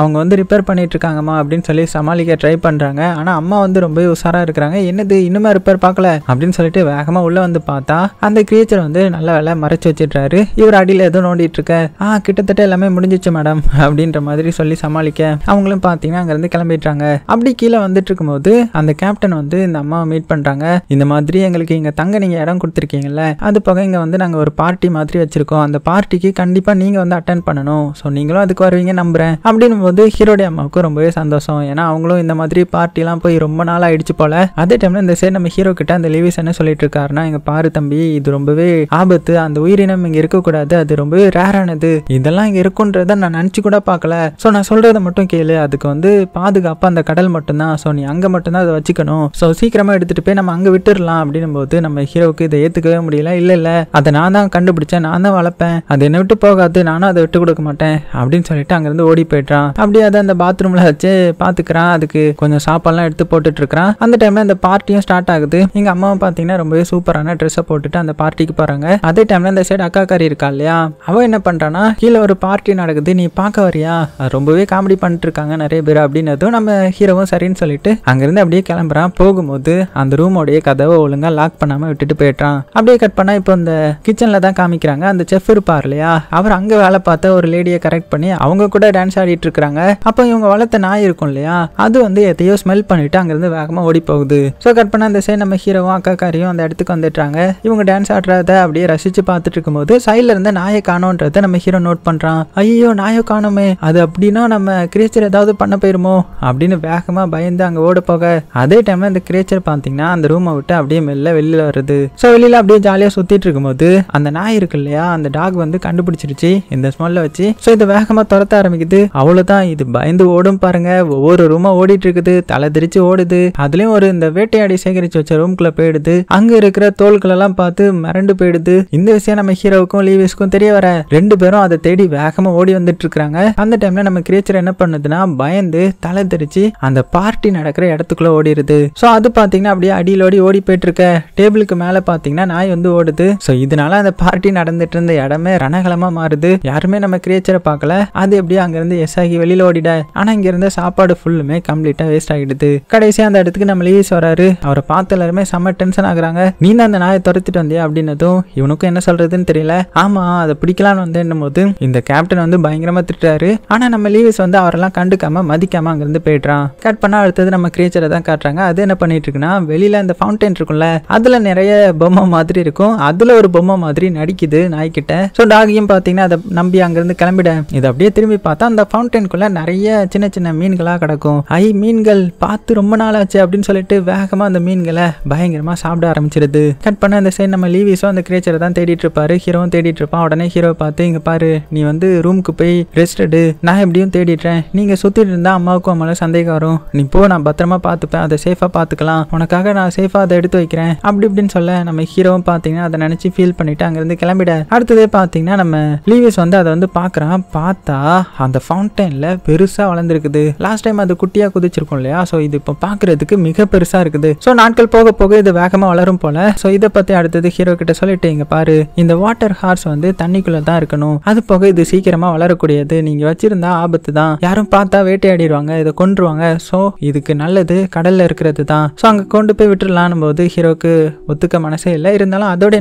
Speaker 1: அவங்க வந்து ரிப்பேர் பண்ணிட்டு இருக்காங்கம்மா அப்படின்னு சொல்லி சமாளிக்க ட்ரை பண்ணுறாங்க ஆனால் அம்மா வந்து ரொம்ப உஷாராக இருக்கிறாங்க என்னது இன்னுமே ரிப்பேர் பார்க்கல அப்படின்னு அப்படின்னு சொல்லிட்டு வேகமாக உள்ளே வந்து பார்த்தா அந்த கிரியேச்சர் வந்து நல்ல வேலை மறைச்சு வச்சிடுறாரு இவர் அடியில் எதுவும் நோண்டிட்டு இருக்க ஆ கிட்டத்தட்ட எல்லாமே முடிஞ்சிச்சு மேடம் அப்படின்ற மாதிரி சொல்லி சமாளிக்க அவங்களும் பார்த்தீங்கன்னா அங்கேருந்து கிளம்பிடுறாங்க அப்படி கீழே வந்துட்டு இருக்கும்போது அந்த கேப்டன் வந்து இந்த அம்மாவை மீட் பண்ணுறாங்க இந்த மாதிரி எங்களுக்கு இங்கே தங்க நீங்கள் இடம் கொடுத்துருக்கீங்கல்ல அது போக இங்கே வந்து நாங்கள் ஒரு பார்ட்டி மாதிரி வச்சுருக்கோம் அந்த பார்ட்டிக்கு கண்டிப்பாக நீங்கள் வந்து அட்டன் பண்ணணும் ஸோ நீங்களும் அதுக்கு வருவீங்க நம்புகிறேன் அப்படின்னு போது ஹீரோடைய அம்மாவுக்கும் ரொம்பவே சந்தோஷம் ஏன்னா அவங்களும் இந்த மாதிரி பார்ட்டிலாம் போய் ரொம்ப நாள் ஆயிடுச்சு போல அதே டைமில் இந்த சைடு நம்ம ஹீரோ கிட்ட அந்த லிவிஸ் என்ன சொல்லிட்டு இருக்காருன்னா இங்க பாரு தம்பி இது ரொம்பவே ஆபத்து அந்த உயிரினம் இங்க இருக்கக்கூடாது அது ரொம்பவே ரேரானது இதெல்லாம் இங்க இருக்குன்றத நான் நினைச்சு கூட பார்க்கல ஸோ நான் சொல்றத மட்டும் கேளு அதுக்கு வந்து பாதுகாப்பா அந்த கடல் மட்டும்தான் ஸோ நீ அங்க மட்டும்தான் அதை வச்சுக்கணும் ஸோ சீக்கிரமா எடுத்துட்டு போய் நம்ம அங்க விட்டுடலாம் அப்படின்னும் போது நம்ம ஹீரோவுக்கு இதை ஏத்துக்கவே முடியல இல்ல இல்ல அதை நான் தான் கண்டுபிடிச்சேன் நான் தான் வளர்ப்பேன் அது என்ன விட்டு போகாது நானும் அதை விட்டு கொடுக்க மாட்டேன் அப்படின்னு சொல்லிட்டு அங்கிருந்து ஓடி போயிட்டான் அப்படியே அதை அந்த பாத்ரூம்ல வச்சு பாத்துக்கிறான் அதுக்கு கொஞ்சம் சாப்பாடுலாம் எடுத்து போட்டுட்டு இருக்கிறான் அந்த டைம்ல அந்த பார்ட்டியும் ஸ்டார்ட் ஆகுது எங்க அம்மாவும் பார்த்தீங்கன்னா ரொம்பவே சூப்பரான ட்ரெஸ்ஸை போட்டுட்டு அந்த பார்ட்டிக்கு போகிறாங்க அதே டைமில் இந்த சைடு அக்கா கறி இருக்கா இல்லையா அவன் என்ன பண்ணுறான்னா கீழே ஒரு பார்ட்டி நடக்குது நீ பார்க்க வரியா ரொம்பவே காமெடி பண்ணிட்டு இருக்காங்க நிறைய பேர் அப்படின்னதும் நம்ம ஹீரோவும் சரின்னு சொல்லிட்டு அங்கேருந்து அப்படியே கிளம்புறான் போகும்போது அந்த ரூமோடைய கதவை ஒழுங்காக லாக் பண்ணாமல் விட்டுட்டு போயிட்டான் அப்படியே கட் பண்ணால் இப்போ இந்த கிச்சனில் தான் காமிக்கிறாங்க அந்த செஃப் இருப்பார் இல்லையா அவர் அங்கே வேலை பார்த்த ஒரு லேடியை கரெக்ட் பண்ணி அவங்க கூட டான்ஸ் ஆடிட்டு இருக்காங்க அப்போ இவங்க வளர்த்த நாய் இருக்கும் இல்லையா அது வந்து எதையோ ஸ்மெல் பண்ணிட்டு அங்கேருந்து வேகமாக ஓடி போகுது ஸோ கட் பண்ண அந்த சைடு நம்ம ஹீரோவும் அக்கா அக்காக்காரியும் அந்த இடத்துக்கு வந்துடுறாங்க இவங்க டான்ஸ் ஆடுறத அப்படியே ரசிச்சு பார்த்துட்டு இருக்கும்போது சைடில் இருந்து நாயை காணோன்றத நம்ம ஹீரோ நோட் பண்ணுறான் ஐயோ நாயை காணோமே அது அப்படின்னா நம்ம கிரேச்சர் ஏதாவது பண்ண போயிருமோ அப்படின்னு வேகமாக பயந்து அங்கே ஓட போக அதே டைமில் அந்த கிரேச்சர் பார்த்தீங்கன்னா அந்த ரூமை விட்டு அப்படியே மெல்ல வெளியில் வருது ஸோ வெளியில் அப்படியே ஜாலியாக சுற்றிட்டு இருக்கும்போது அந்த நாய் இருக்கு இல்லையா அந்த டாக் வந்து கண்டுபிடிச்சிருச்சு இந்த ஸ்மெல்ல வச்சு ஸோ இதை வேகமாக துரத்த ஆரம்பிக்குது அவ்வளோதான் இது பயந்து ஓடும் பாருங்க ஒவ்வொரு ரூமாக ஓடிட்டு இருக்குது தலை திரிச்சு ஓடுது அதுலேயும் ஒரு இந்த வேட்டையாடி சேகரித்து வச்ச ரூம்குள்ளே போயிடுது பார்க்குது அங்க இருக்கிற தோள்கள் எல்லாம் பார்த்து மிரண்டு போயிடுது இந்த விஷயம் நம்ம ஹீரோவுக்கும் லீவிஸ்க்கும் தெரிய வர ரெண்டு பேரும் அதை தேடி வேகமா ஓடி வந்துட்டு இருக்காங்க அந்த டைம்ல நம்ம கிரியேச்சர் என்ன பண்ணுதுன்னா பயந்து தலை தெரிச்சு அந்த பார்ட்டி நடக்கிற இடத்துக்குள்ள ஓடிடுது சோ அது பாத்தீங்கன்னா அப்படியே அடியில் ஓடி போயிட்டு இருக்க டேபிளுக்கு மேல பாத்தீங்கன்னா நாய் வந்து ஓடுது சோ இதனால அந்த பார்ட்டி நடந்துட்டு இருந்த இடமே ரணகலமா மாறுது யாருமே நம்ம கிரியேச்சரை பார்க்கல அது எப்படியோ இருந்து எஸ் ஆகி வெளியில ஓடிட ஆனா இங்க இருந்த சாப்பாடு ஃபுல்லுமே கம்ப்ளீட்டா வேஸ்ட் ஆகிடுது கடைசியா அந்த இடத்துக்கு நம்ம லீவிஸ் வராரு அவரை பார்த்து எல்லாருமே செம்ம டென்ஷன் ஆகுறாங்க நீ தான் அந்த நாயை துரத்திட்டு வந்தியா அப்படின்னதும் இவனுக்கும் என்ன சொல்றதுன்னு தெரியல ஆமா அதை பிடிக்கலான்னு வந்து போது இந்த கேப்டன் வந்து பயங்கரமா திட்டாரு ஆனா நம்ம லீவிஸ் வந்து அவரெல்லாம் கண்டுக்காம மதிக்காம அங்கிருந்து போயிடுறான் கட் பண்ணா அடுத்தது நம்ம கிரியேச்சரை தான் காட்டுறாங்க அது என்ன பண்ணிட்டு இருக்குன்னா வெளியில அந்த ஃபவுண்டைன் இருக்கும்ல அதுல நிறைய பொம்மை மாதிரி இருக்கும் அதுல ஒரு பொம்மை மாதிரி நடிக்குது நாய்கிட்ட ஸோ டாகியும் பார்த்தீங்கன்னா அதை நம்பி அங்கிருந்து கிளம்பிட இது அப்படியே திரும்பி பார்த்தா அந்த ஃபவுண்டனுக்குள்ள நிறைய சின்ன சின்ன மீன்களா கிடக்கும் ஐ மீன்கள் பார்த்து ரொம்ப நாள் ஆச்சு அப்படின்னு சொல்லிட்டு வேகமாக அந்த மீன்களை பயங்கரமாக சாப்பிட ஆரம்பிச்சிருது கட் பண்ண அந்த சைடு நம்ம லீவிஸோ அந்த கிரேச்சரை தான் தேடிட்டு இருப்பாரு ஹீரோவும் தேடிட்டு இருப்பான் உடனே ஹீரோ பார்த்து இங்க பாரு நீ வந்து ரூமுக்கு போய் ரெஸ்ட் எடு நான் எப்படியும் தேடிடுறேன் நீங்க சுத்திட்டு இருந்தா அம்மாவுக்கும் அம்மாலும் சந்தேகம் வரும் நீ போ நான் பத்திரமா பார்த்துப்பேன் அதை சேஃபா பார்த்துக்கலாம் உனக்காக நான் சேஃபா அதை எடுத்து வைக்கிறேன் அப்படி இப்படின்னு சொல்ல நம்ம ஹீரோவும் பார்த்தீங்கன்னா அதை நினைச்சு ஃபீல் பண்ணிட்டு அங்கிருந்து கிளம்பிட அடுத்ததே பார்த்தீங்கன்னா நம்ம லீவிஸ் வந்து அதை வந்து பார்க்குறான் பார்த்தா அந்த ஃபவுண்டைனில் பெருசாக வளர்ந்துருக்குது லாஸ்ட் டைம் அது குட்டியாக குதிச்சிருக்கும் இல்லையா ஸோ இது இப்போ பாக்குறதுக்கு மிக பெருசாக இருக்குது ஸோ நாட்கள் போக போக இது வேக வேகமாக வளரும் போல ஸோ இதை பற்றி அடுத்தது ஹீரோ கிட்ட சொல்லிட்டு இங்கே பாரு இந்த வாட்டர் ஹார்ஸ் வந்து தண்ணிக்குள்ளே தான் இருக்கணும் அது போக இது சீக்கிரமாக வளரக்கூடியது நீங்கள் வச்சிருந்தா ஆபத்து தான் யாரும் பார்த்தா வேட்டையாடிடுவாங்க இதை கொண்டுருவாங்க ஸோ இதுக்கு நல்லது கடலில் இருக்கிறது தான் ஸோ அங்கே கொண்டு போய் விட்டுடலான் போது ஹீரோக்கு ஒத்துக்க மனசே இல்லை இருந்தாலும் அதோடைய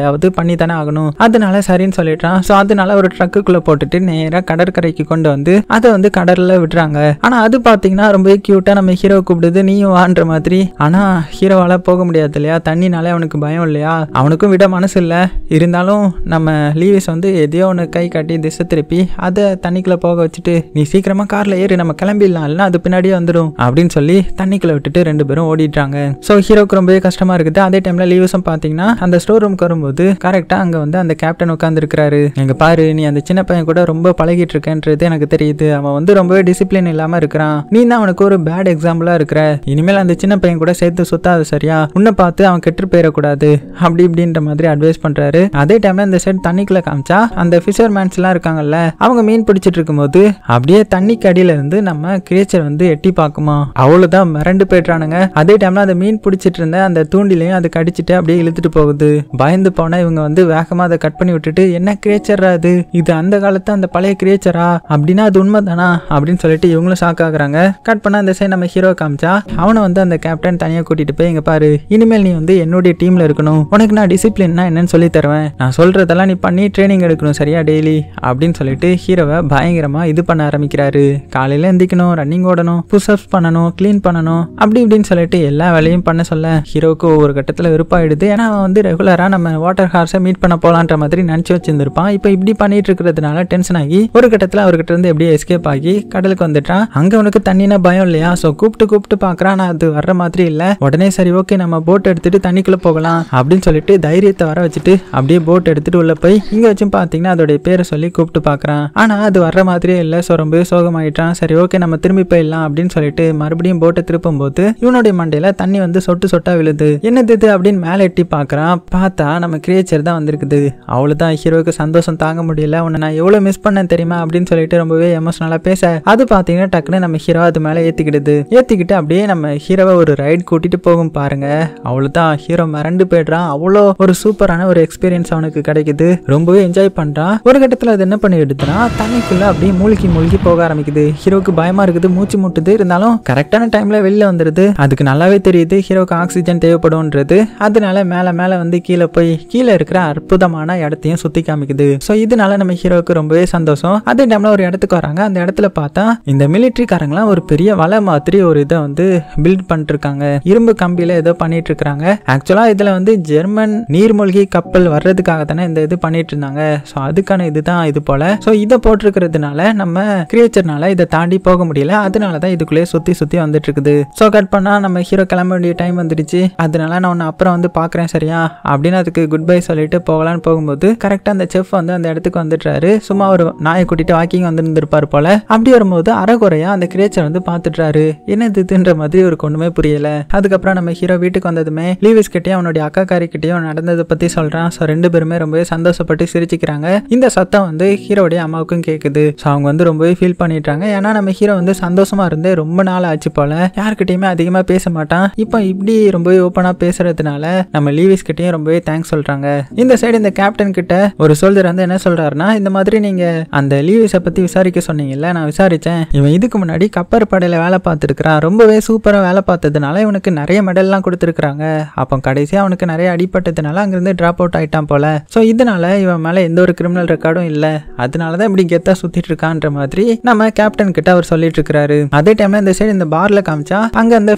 Speaker 1: அதாவது பண்ணி தானே ஆகணும் அதனால சரின்னு சொல்லிட்டான் ஸோ அதனால ஒரு ட்ரக்குக்குள்ளே போட்டுட்டு நேராக கடற்கரைக்கு கொண்டு வந்து அதை வந்து கடலில் விட்டுறாங்க ஆனால் அது பார்த்தீங்கன்னா ரொம்பவே க்யூட்டாக நம்ம ஹீரோ கூப்பிடுது நீயும் வான்ற மாதிரி ஆனால் ஹீரோவால் போக முடியாது முடியாது இல்லையா தண்ணினாலே அவனுக்கு பயம் இல்லையா அவனுக்கும் விட மனசு இல்லை இருந்தாலும் நம்ம லீவிஸ் வந்து எதையோ ஒன்று கை காட்டி திசை திருப்பி அதை தண்ணிக்குள்ளே போக வச்சுட்டு நீ சீக்கிரமாக காரில் ஏறி நம்ம கிளம்பிடலாம் இல்லைனா அது பின்னாடியே வந்துடும் அப்படின்னு சொல்லி தண்ணிக்குள்ளே விட்டுட்டு ரெண்டு பேரும் ஓடிட்டாங்க ஸோ ஹீரோக்கு ரொம்பவே கஷ்டமாக இருக்குது அதே டைமில் லீவிஸும் பார்த்தீங்கன்னா அந்த ஸ்டோர் ரூமுக்கு வரும்போது கரெக்டாக அங்கே வந்து அந்த கேப்டன் உட்காந்துருக்கிறாரு எங்கள் பாரு நீ அந்த சின்ன பையன் கூட ரொம்ப பழகிட்டு இருக்கேன்றது எனக்கு தெரியுது அவன் வந்து ரொம்பவே டிசிப்ளின் இல்லாமல் இருக்கிறான் நீ தான் அவனுக்கு ஒரு பேட் எக்ஸாம்பிளாக இருக்கிற இனிமேல் அந்த சின்ன பையன் கூட சேர்த்து சுத்தாது சரியா பொண்ணை பார்த்து அவன் கெட்டு போயிடக்கூடாது அப்படி இப்படின்ற மாதிரி அட்வைஸ் பண்ணுறாரு அதே டைமில் இந்த சைடு தண்ணிக்குள்ளே காமிச்சா அந்த எல்லாம் இருக்காங்கல்ல அவங்க மீன் பிடிச்சிட்டு இருக்கும்போது அப்படியே தண்ணிக்கு அடியிலேருந்து நம்ம கிரேச்சர் வந்து எட்டி பார்க்குமா அவ்வளவுதான் மிரண்டு போயிட்டானுங்க அதே டைமில் அந்த மீன் பிடிச்சிட்டு இருந்த அந்த தூண்டிலையும் அதை கடிச்சிட்டு அப்படியே இழுத்துட்டு போகுது பயந்து போனால் இவங்க வந்து வேகமாக அதை கட் பண்ணி விட்டுட்டு என்ன கிரேச்சர் அது இது அந்த காலத்து அந்த பழைய கிரேச்சரா அப்படின்னா அது உண்மை தானா அப்படின்னு சொல்லிட்டு இவங்களும் ஷாக் ஆகுறாங்க கட் பண்ண அந்த சைடு நம்ம ஹீரோ காமிச்சா அவனை வந்து அந்த கேப்டன் தனியாக கூட்டிட்டு போய் இங்க பாரு இனிமேல் நீ வந்து என்னுடைய டீமில் இருக்கணும் உனக்கு நான் டிசிப்ளின்னா என்னன்னு சொல்லி தருவேன் நான் சொல்கிறதெல்லாம் நீ பண்ணி ட்ரைனிங் எடுக்கணும் சரியா டெய்லி அப்படின்னு சொல்லிட்டு ஹீரோவை பயங்கரமாக இது பண்ண ஆரம்பிக்கிறாரு காலையில் எந்திக்கணும் ரன்னிங் ஓடணும் புஷ்அப்ஸ் பண்ணணும் க்ளீன் பண்ணணும் அப்படி இப்படின்னு சொல்லிட்டு எல்லா வேலையும் பண்ண சொல்ல ஹீரோவுக்கு ஒவ்வொரு கட்டத்தில் விருப்பாயிடுது ஏன்னா அவன் வந்து ரெகுலராக நம்ம வாட்டர் ஹார்ஸை மீட் பண்ண போலான்ற மாதிரி நினச்சி வச்சிருந்திருப்பான் இப்போ இப்படி பண்ணிட்டு இருக்கிறதுனால டென்ஷன் ஆகி ஒரு கட்டத்தில் அவர்கிட்ட இருந்து எப்படியே எஸ்கேப் ஆகி கடலுக்கு வந்துட்டான் அங்கே உனக்கு தண்ணினா பயம் இல்லையா ஸோ கூப்பிட்டு கூப்பிட்டு பார்க்குறான் அது வர்ற மாதிரி இல்லை உடனே சரி ஓகே நம்ம போட் எடுத்துகிட்டு தண்ணிக்குள்ளே போகலாம் அப்படின்னு சொல்லிட்டு தைரியத்தை வர வச்சுட்டு அப்படியே போட் எடுத்துகிட்டு உள்ளே போய் இங்கே வச்சும் பார்த்தீங்கன்னா அதோடைய பேரை சொல்லி கூப்பிட்டு பார்க்குறான் ஆனால் அது வர்ற மாதிரியே இல்லை சொரம்பு சோகமாயிட்டான் சரி ஓகே நம்ம திரும்பி போயிடலாம் அப்படின்னு சொல்லிட்டு மறுபடியும் போட்டை திருப்பும் போது இவனுடைய மண்டையில் தண்ணி வந்து சொட்டு சொட்டா விழுது என்னது இது அப்படின்னு மேலே எட்டி பார்க்குறான் பார்த்தா நம்ம கிரியேச்சர் தான் வந்திருக்குது அவ்வளவுதான் ஹீரோவுக்கு சந்தோஷம் தாங்க முடியல உன்னை நான் எவ்வளோ மிஸ் பண்ணேன் தெரியுமா அப்படின்னு சொல்லிட்டு ரொம்பவே எமோஷனலா பேச அது பார்த்தீங்கன்னா டக்குன்னு நம்ம ஹீரோ அது மேலே ஏற்றிக்கிடுது ஏற்றிக்கிட்டு அப்படியே நம்ம ஹீரோவை ஒரு ரைடு கூட்டிகிட்டு போகும் பாருங்கள் அவ்வளோதான் ஹீரோ மிரண்டு போயிடுறான் அவ்வளோ ஒரு சூப்பரான ஒரு எக்ஸ்பீரியன்ஸ் அவனுக்கு கிடைக்குது ரொம்பவே என்ஜாய் பண்ணுறான் ஒரு கட்டத்தில் அது என்ன பண்ணி எடுத்துனா தண்ணிக்குள்ளே அப்படியே மூழ்கி மூழ்கி போக ஆரம்பிக்குது ஹீரோக்கு பயமாக இருக்குது மூச்சு முட்டுது இருந்தாலும் கரெக்டான டைமில் வெளியில் வந்துடுது அதுக்கு நல்லாவே தெரியுது ஹீரோக்கு ஆக்சிஜன் தேவைப்படும்ன்றது அதனால மேலே மேலே வந்து கீழே போய் கீழே இருக்கிற அற்புதமான இடத்தையும் சுற்றி காமிக்குது ஸோ இதனால நம்ம ஹீரோக்கு ரொம்பவே சந்தோஷம் அதே டைமில் ஒரு இடத்துக்கு வராங்க அந்த இடத்துல பார்த்தா இந்த மிலிட்ரிக்காரங்களாம் ஒரு பெரிய வலை மாதிரி ஒரு இதை வந்து பில்ட் பண்ணிருக்காங்க இரும்பு கம்பியில் ஏதோ பண்ணி பண்ணிட்டு இருக்காங்க ஆக்சுவலா இதுல வந்து ஜெர்மன் நீர்மூழ்கி கப்பல் வர்றதுக்காக தானே இந்த இது பண்ணிட்டு இருந்தாங்க ஸோ அதுக்கான இதுதான் இது போல ஸோ இதை போட்டிருக்கிறதுனால நம்ம கிரியேச்சர்னால இதை தாண்டி போக முடியல அதனால தான் இதுக்குள்ளேயே சுத்தி சுத்தி வந்துட்டு இருக்குது ஸோ கட் பண்ணா நம்ம ஹீரோ கிளம்ப வேண்டிய டைம் வந்துடுச்சு அதனால நான் உன்னை அப்புறம் வந்து பார்க்குறேன் சரியா அப்படின்னு அதுக்கு குட் பை சொல்லிட்டு போகலான்னு போகும்போது கரெக்டாக அந்த செஃப் வந்து அந்த இடத்துக்கு வந்துட்டுறாரு சும்மா ஒரு நாயை கூட்டிட்டு வாக்கிங் வந்துருந்துருப்பார் போல அப்படி வரும்போது அறகுறையாக அந்த கிரியேச்சர் வந்து பார்த்துடுறாரு என்னதுன்ற இதுன்ற மாதிரி ஒரு ஒன்றுமே புரியல அதுக்கப்புறம் நம்ம ஹீரோ வீட்டுக்கு வீட்டுக்கு வந்ததுமே லீவிஸ் கிட்டேயும் அவனுடைய அக்கா காரிக்கிட்டையும் நடந்ததை பற்றி சொல்கிறான் ஸோ ரெண்டு பேருமே ரொம்பவே சந்தோஷப்பட்டு சிரிச்சுக்கிறாங்க இந்த சத்தம் வந்து ஹீரோடைய அம்மாவுக்கும் கேட்குது ஸோ அவங்க வந்து ரொம்பவே ஃபீல் பண்ணிட்டாங்க ஏன்னா நம்ம ஹீரோ வந்து சந்தோஷமா இருந்தே ரொம்ப நாள் ஆச்சு போல் யார்கிட்டயுமே அதிகமாக பேச மாட்டான் இப்போ இப்படி ரொம்பவே ஓப்பனாக பேசுறதுனால நம்ம லீவிஸ் கிட்டேயும் ரொம்பவே தேங்க்ஸ் சொல்கிறாங்க இந்த சைடு இந்த கேப்டன் கிட்ட ஒரு சோல்ஜர் வந்து என்ன சொல்கிறாருன்னா இந்த மாதிரி நீங்கள் அந்த லீவிஸை பற்றி விசாரிக்க சொன்னீங்கல்ல நான் விசாரித்தேன் இவன் இதுக்கு முன்னாடி கப்பர் படையில் வேலை பார்த்துருக்கிறான் ரொம்பவே சூப்பராக வேலை பார்த்ததுனால இவனுக்கு நிறைய மெடல்லாம் கொடுத்துருக்கு இருக்கிறாங்க அப்போ கடைசியாக அவனுக்கு நிறைய அடிப்பட்டதுனால அங்கேருந்து ட்ராப் அவுட் ஆகிட்டான் போல் ஸோ இதனால் இவன் மேலே எந்த ஒரு கிரிமினல் ரெக்கார்டும் இல்லை அதனால தான் இப்படி கெத்தாக சுற்றிட்டு இருக்கான்ற மாதிரி நம்ம கேப்டன் கிட்ட அவர் சொல்லிட்டு இருக்கிறாரு அதே டைமில் இந்த சைடு இந்த பார்ல காமிச்சா அங்கே அந்த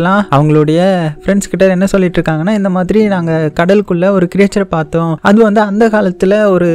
Speaker 1: எல்லாம் அவங்களுடைய ஃப்ரெண்ட்ஸ் கிட்ட என்ன சொல்லிட்டு இருக்காங்கன்னா இந்த மாதிரி நாங்கள் கடலுக்குள்ளே ஒரு கிரியேச்சர் பார்த்தோம் அது வந்து அந்த காலத்தில் ஒரு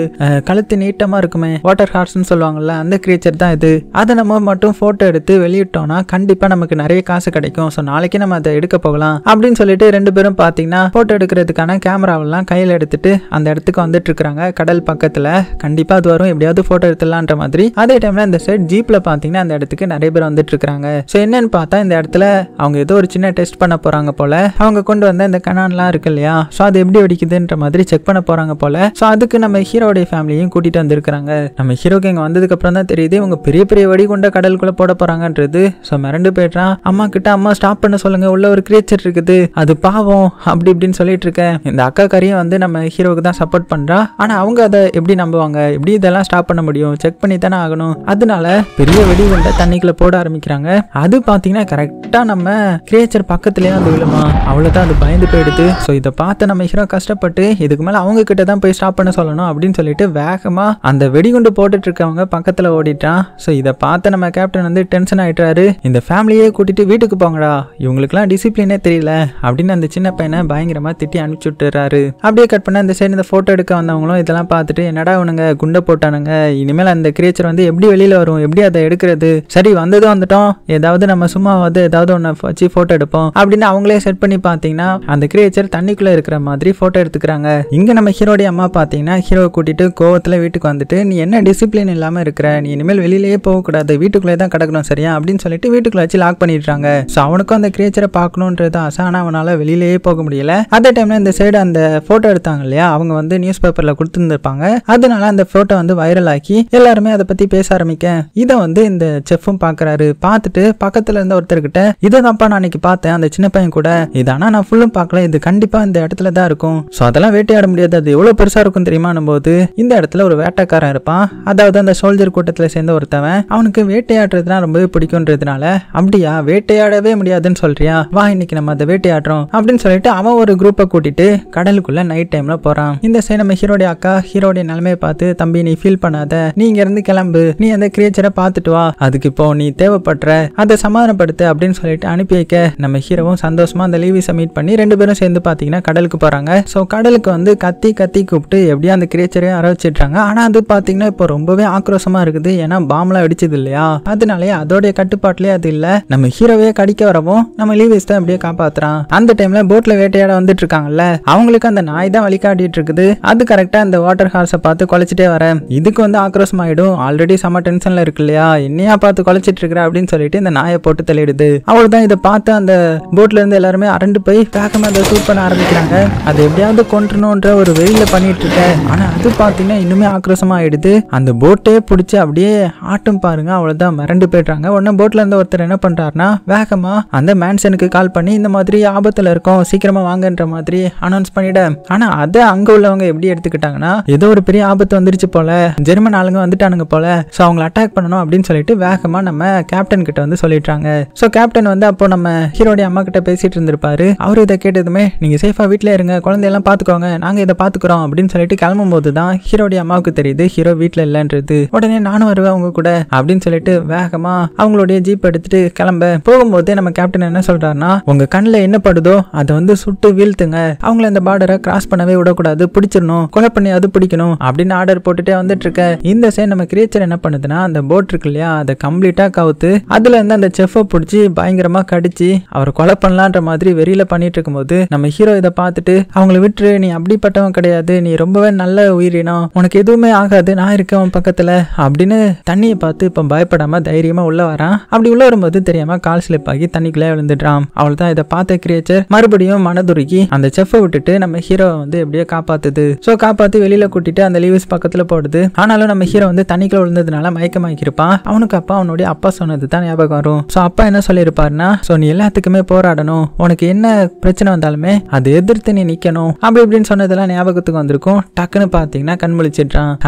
Speaker 1: கழுத்து நீட்டமாக இருக்குமே வாட்டர் ஹார்ஸ்னு சொல்லுவாங்கல்ல அந்த கிரியேச்சர் தான் இது அதை நம்ம மட்டும் ஃபோட்டோ எடுத்து வெளியிட்டோம்னா கண்டிப்பாக நமக்கு நிறைய காசு கிடைக்கும் ஸோ நாளைக்கு நம்ம அதை எடுக்க போகலாம் அப்படி அப்படின்னு சொல்லிட்டு ரெண்டு பேரும் பார்த்தீங்கன்னா ஃபோட்டோ எடுக்கிறதுக்கான கேமராவெல்லாம் கையில் எடுத்துட்டு அந்த இடத்துக்கு வந்துட்டு இருக்கிறாங்க கடல் பக்கத்தில் கண்டிப்பாக அது வரும் எப்படியாவது ஃபோட்டோ எடுத்துடலான்ற மாதிரி அதே டைமில் அந்த சைட் ஜீப்பில் பார்த்தீங்கன்னா அந்த இடத்துக்கு நிறைய பேர் வந்துட்டு இருக்கிறாங்க ஸோ என்னன்னு பார்த்தா இந்த இடத்துல அவங்க ஏதோ ஒரு சின்ன டெஸ்ட் பண்ண போகிறாங்க போல அவங்க கொண்டு வந்த இந்த கனான்லாம் இருக்கு இல்லையா ஸோ அது எப்படி வெடிக்குதுன்ற மாதிரி செக் பண்ண போகிறாங்க போல ஸோ அதுக்கு நம்ம ஹீரோடைய ஃபேமிலியும் கூட்டிகிட்டு வந்திருக்கிறாங்க நம்ம ஹீரோக்கு இங்கே வந்ததுக்கு அப்புறம் தான் தெரியுது இவங்க பெரிய பெரிய வடி கொண்ட கடலுக்குள்ளே போட போகிறாங்கன்றது ஸோ மிரண்டு போயிடுறான் அம்மா கிட்ட அம்மா ஸ்டாப் பண்ண சொல்லுங்கள் உள்ள ஒரு கிரியேச்சர் இருக்குது அது பாவம் அப்படி இப்படின்னு சொல்லிட்டு இருக்கேன் இந்த அக்கா கரையும் வந்து நம்ம ஹீரோவுக்கு தான் சப்போர்ட் பண்றா ஆனால் அவங்க அதை எப்படி நம்புவாங்க எப்படி இதெல்லாம் ஸ்டாப் பண்ண முடியும் செக் பண்ணி தானே ஆகணும் அதனால பெரிய வெடிகுண்டை தண்ணிக்குள்ளே போட ஆரம்பிக்கிறாங்க அது பார்த்தீங்கன்னா கரெக்டாக நம்ம கிரியேச்சர் பக்கத்துலேயே வந்து விழுமா அவ்வளவுதான் அது பயந்து போயிடுது ஸோ இதை பார்த்து நம்ம ஹீரோ கஷ்டப்பட்டு இதுக்கு மேலே அவங்க கிட்ட தான் போய் ஸ்டாப் பண்ண சொல்லணும் அப்படின்னு சொல்லிட்டு வேகமாக அந்த வெடிகுண்டு போட்டுட்டு இருக்கவங்க பக்கத்தில் ஓடிட்டான் ஸோ இதை பார்த்து நம்ம கேப்டன் வந்து டென்ஷன் ஆயிட்டாரு இந்த ஃபேமிலியே கூட்டிட்டு வீட்டுக்கு போங்கடா இவங்களுக்குலாம் டிசிப்ளினே தெரியல அப்படின்னு அந்த சின்ன பையனை பயங்கரமாக திட்டி அனுப்பிச்சி விட்டுறாரு அப்படியே கட் பண்ண அந்த சைடு இந்த ஃபோட்டோ எடுக்க வந்தவங்களும் இதெல்லாம் பார்த்துட்டு என்னடா அவனுங்க குண்டை போட்டானுங்க இனிமேல் அந்த கிரியேச்சர் வந்து எப்படி வெளியில் வரும் எப்படி அதை எடுக்கிறது சரி வந்ததும் வந்துட்டோம் ஏதாவது நம்ம வந்து ஏதாவது ஒன்று வச்சு ஃபோட்டோ எடுப்போம் அப்படின்னு அவங்களே செட் பண்ணி பார்த்தீங்கன்னா அந்த கிரியேச்சர் தண்ணிக்குள்ளே இருக்கிற மாதிரி ஃபோட்டோ எடுத்துக்கிறாங்க இங்கே நம்ம ஹீரோடைய அம்மா பார்த்தீங்கன்னா ஹீரோவை கூட்டிட்டு கோவத்தில் வீட்டுக்கு வந்துட்டு நீ என்ன டிசிப்ளின் இல்லாமல் இருக்கிற நீ இனிமேல் வெளியிலேயே போகக்கூடாது வீட்டுக்குள்ளே தான் கிடக்கணும் சரியா அப்படின்னு சொல்லிட்டு வீட்டுக்குள்ளே வச்சு லாக் பண்ணிடுறாங்க ஸோ அவனுக்கும் அந்த கிரியேச்சரை பார்க்கணுன்றது ஆசை ஆனால் அவனால் வெளியிலேயே போக முடியல அதே டைமில் இந்த சைடு அந்த ஃபோட்டோ எடுத்தாங்க இல்லையா அவங்க வந்து நியூஸ் பேப்பரில் கொடுத்துருந்துருப்பாங்க அதனால அந்த ஃபோட்டோ வந்து வைரல் ஆக்கி எல்லாருமே அதை பற்றி பேச ஆரம்பிக்க இதை வந்து இந்த செஃப்பும் பார்க்குறாரு பார்த்துட்டு பக்கத்தில் இருந்த ஒருத்தர்கிட்ட இதை தான்ப்பா நான் அன்னைக்கு பார்த்தேன் அந்த சின்ன பையன் கூட இதானா நான் ஃபுல்லும் பார்க்கல இது கண்டிப்பாக இந்த இடத்துல தான் இருக்கும் ஸோ அதெல்லாம் வேட்டையாட முடியாது அது எவ்வளோ பெருசாக இருக்கும் தெரியுமா போது இந்த இடத்துல ஒரு வேட்டைக்காரன் இருப்பான் அதாவது அந்த சோல்ஜர் கூட்டத்தில் சேர்ந்த ஒருத்தவன் அவனுக்கு வேட்டையாடுறதுனா ரொம்பவே பிடிக்கும்ன்றதுனால அப்படியா வேட்டையாடவே முடியாதுன்னு சொல்றியா வா இன்னைக்கு நம்ம அதை வேட்டை ஆடுறோம் அப்படின்னு சொல்லிட்டு அவன் ஒரு குரூப்பை கூட்டிட்டு கடலுக்குள்ள நைட் டைம்ல போறான் இந்த சைடு நம்ம ஹீரோடைய அக்கா ஹீரோடைய நிலைமையை பார்த்து தம்பி நீ ஃபீல் பண்ணாத நீ இங்க இருந்து கிளம்பு நீ அந்த கிரியேச்சரை பார்த்துட்டு வா அதுக்கு இப்போ நீ தேவைப்படுற அதை சமாதானப்படுத்து அப்படின்னு சொல்லிட்டு அனுப்பி வைக்க நம்ம ஹீரோவும் சந்தோஷமா அந்த லீவிஸை மீட் பண்ணி ரெண்டு பேரும் சேர்ந்து பாத்தீங்கன்னா கடலுக்கு போறாங்க ஸோ கடலுக்கு வந்து கத்தி கத்தி கூப்பிட்டு எப்படியா அந்த கிரியேச்சரையும் அரவச்சிடுறாங்க ஆனா அது பாத்தீங்கன்னா இப்போ ரொம்பவே ஆக்ரோஷமா இருக்குது ஏன்னா பாம்லாம் அடிச்சது இல்லையா அதனாலயே அதோடைய கட்டுப்பாட்டுலயே அது இல்ல நம்ம ஹீரோவே கடிக்க வரவும் நம்ம லீவிஸ் தான் அப்படியே காப்பாத்துறாங்க போயிட்டான் அந்த டைம்ல போட்ல வேட்டையாட வந்துட்டு இருக்காங்கல்ல அவங்களுக்கு அந்த நாய் தான் வழிகாட்டிட்டு இருக்குது அது கரெக்டா அந்த வாட்டர் ஹார்ஸ பார்த்து குலைச்சிட்டே வர இதுக்கு வந்து ஆக்ரோஷம் ஆயிடும் ஆல்ரெடி செம டென்ஷன்ல இருக்கு இல்லையா என்னையா பார்த்து குலைச்சிட்டு இருக்கிற அப்படின்னு சொல்லிட்டு இந்த நாயை போட்டு தள்ளிடுது அவள் தான் இதை பார்த்து அந்த போட்ல இருந்து எல்லாருமே அரண்டு போய் வேகமா அதை சூட் பண்ண ஆரம்பிக்கிறாங்க அது எப்படியாவது கொன்றணுன்ற ஒரு வெயில பண்ணிட்டு இருக்க ஆனா அது பாத்தீங்கன்னா இன்னுமே ஆக்ரோஷமா ஆயிடுது அந்த போட்டே பிடிச்சி அப்படியே ஆட்டும் பாருங்க அவ்வளவுதான் மிரண்டு போயிடுறாங்க உடனே போட்ல இருந்து ஒருத்தர் என்ன பண்றாருன்னா வேகமா அந்த மேன்சனுக்கு கால் பண்ணி இந்த மாதிரி பெரிய ஆபத்தில் இருக்கோம் சீக்கிரமா வாங்கன்ற மாதிரி அனௌன்ஸ் பண்ணிட ஆனால் அதை அங்கே உள்ளவங்க எப்படி எடுத்துக்கிட்டாங்கன்னா ஏதோ ஒரு பெரிய ஆபத்து வந்துருச்சு போல ஜெர்மன் ஆளுங்க வந்துட்டானுங்க போல ஸோ அவங்களை அட்டாக் பண்ணணும் அப்படின்னு சொல்லிட்டு வேகமாக நம்ம கேப்டன் கிட்ட வந்து சொல்லிட்டாங்க ஸோ கேப்டன் வந்து அப்போ நம்ம ஹீரோடைய அம்மா கிட்ட பேசிட்டு இருந்திருப்பாரு அவர் இதை கேட்டதுமே நீங்கள் சேஃபாக வீட்டுல இருங்க குழந்தையெல்லாம் பார்த்துக்கோங்க நாங்கள் இதை பார்த்துக்குறோம் அப்படின்னு சொல்லிட்டு கிளம்பும் போது தான் ஹீரோடைய அம்மாவுக்கு தெரியுது ஹீரோ வீட்டில் இல்லைன்றது உடனே நானும் வருவேன் அவங்க கூட அப்படின்னு சொல்லிட்டு வேகமாக அவங்களுடைய ஜீப் எடுத்துட்டு கிளம்ப போகும்போதே நம்ம கேப்டன் என்ன சொல்றாருன்னா உங்க கண்ணில் என்ன பண்ணுதோ அதை வந்து சுட்டு வீழ்த்துங்க அவங்கள இந்த பார்டரை கிராஸ் பண்ணவே விடக்கூடாது பிடிச்சிடணும் கொலை பண்ணி அது பிடிக்கணும் அப்படின்னு ஆர்டர் போட்டுட்டே வந்துட்டு இருக்க இந்த சைடு நம்ம கிரியேச்சர் என்ன பண்ணுதுன்னா அந்த போட் இருக்கு இல்லையா அதை கம்ப்ளீட்டா கவுத்து அதுல இருந்து அந்த செஃப்பை பிடிச்சி பயங்கரமா கடிச்சு அவரை கொலை பண்ணலான்ற மாதிரி வெறியில பண்ணிட்டு இருக்கும்போது நம்ம ஹீரோ இதை பார்த்துட்டு அவங்கள விட்டுரு நீ அப்படிப்பட்டவன் கிடையாது நீ ரொம்பவே நல்ல உயிரினம் உனக்கு எதுவுமே ஆகாது நான் இருக்கேன் உன் பக்கத்துல அப்படின்னு தண்ணியை பார்த்து இப்போ பயப்படாம தைரியமா உள்ள வரான் அப்படி உள்ள வரும்போது தெரியாம கால் ஸ்லிப் ஆகி தண்ணிக்குள்ளே விழுந்துடுறான் அவள் தான் இதை பார்த்து கிரியேச்சர் மறுபடியும் மனதுருக்கி அந்த செஃப்பை விட்டுட்டு நம்ம ஹீரோவை வந்து எப்படியோ காப்பாத்துது ஸோ காப்பாற்றி வெளியில கூட்டிட்டு அந்த லீவ்ஸ் பக்கத்தில் போடுது ஆனாலும் நம்ம ஹீரோ வந்து தண்ணிக்குள்ள விழுந்ததுனால மயக்கமாக்கியிருப்பான் அவனுக்கு அப்பா அவனுடைய அப்பா சொன்னது தான் ஞாபகம் வரும் ஸோ அப்பா என்ன சொல்லியிருப்பாருன்னா ஸோ நீ எல்லாத்துக்குமே போராடணும் உனக்கு என்ன பிரச்சனை வந்தாலுமே அதை எதிர்த்து நீ நிற்கணும் அப்படி இப்படின்னு சொன்னதெல்லாம் ஞாபகத்துக்கு வந்திருக்கும் டக்குன்னு பார்த்தீங்கன்னா கண்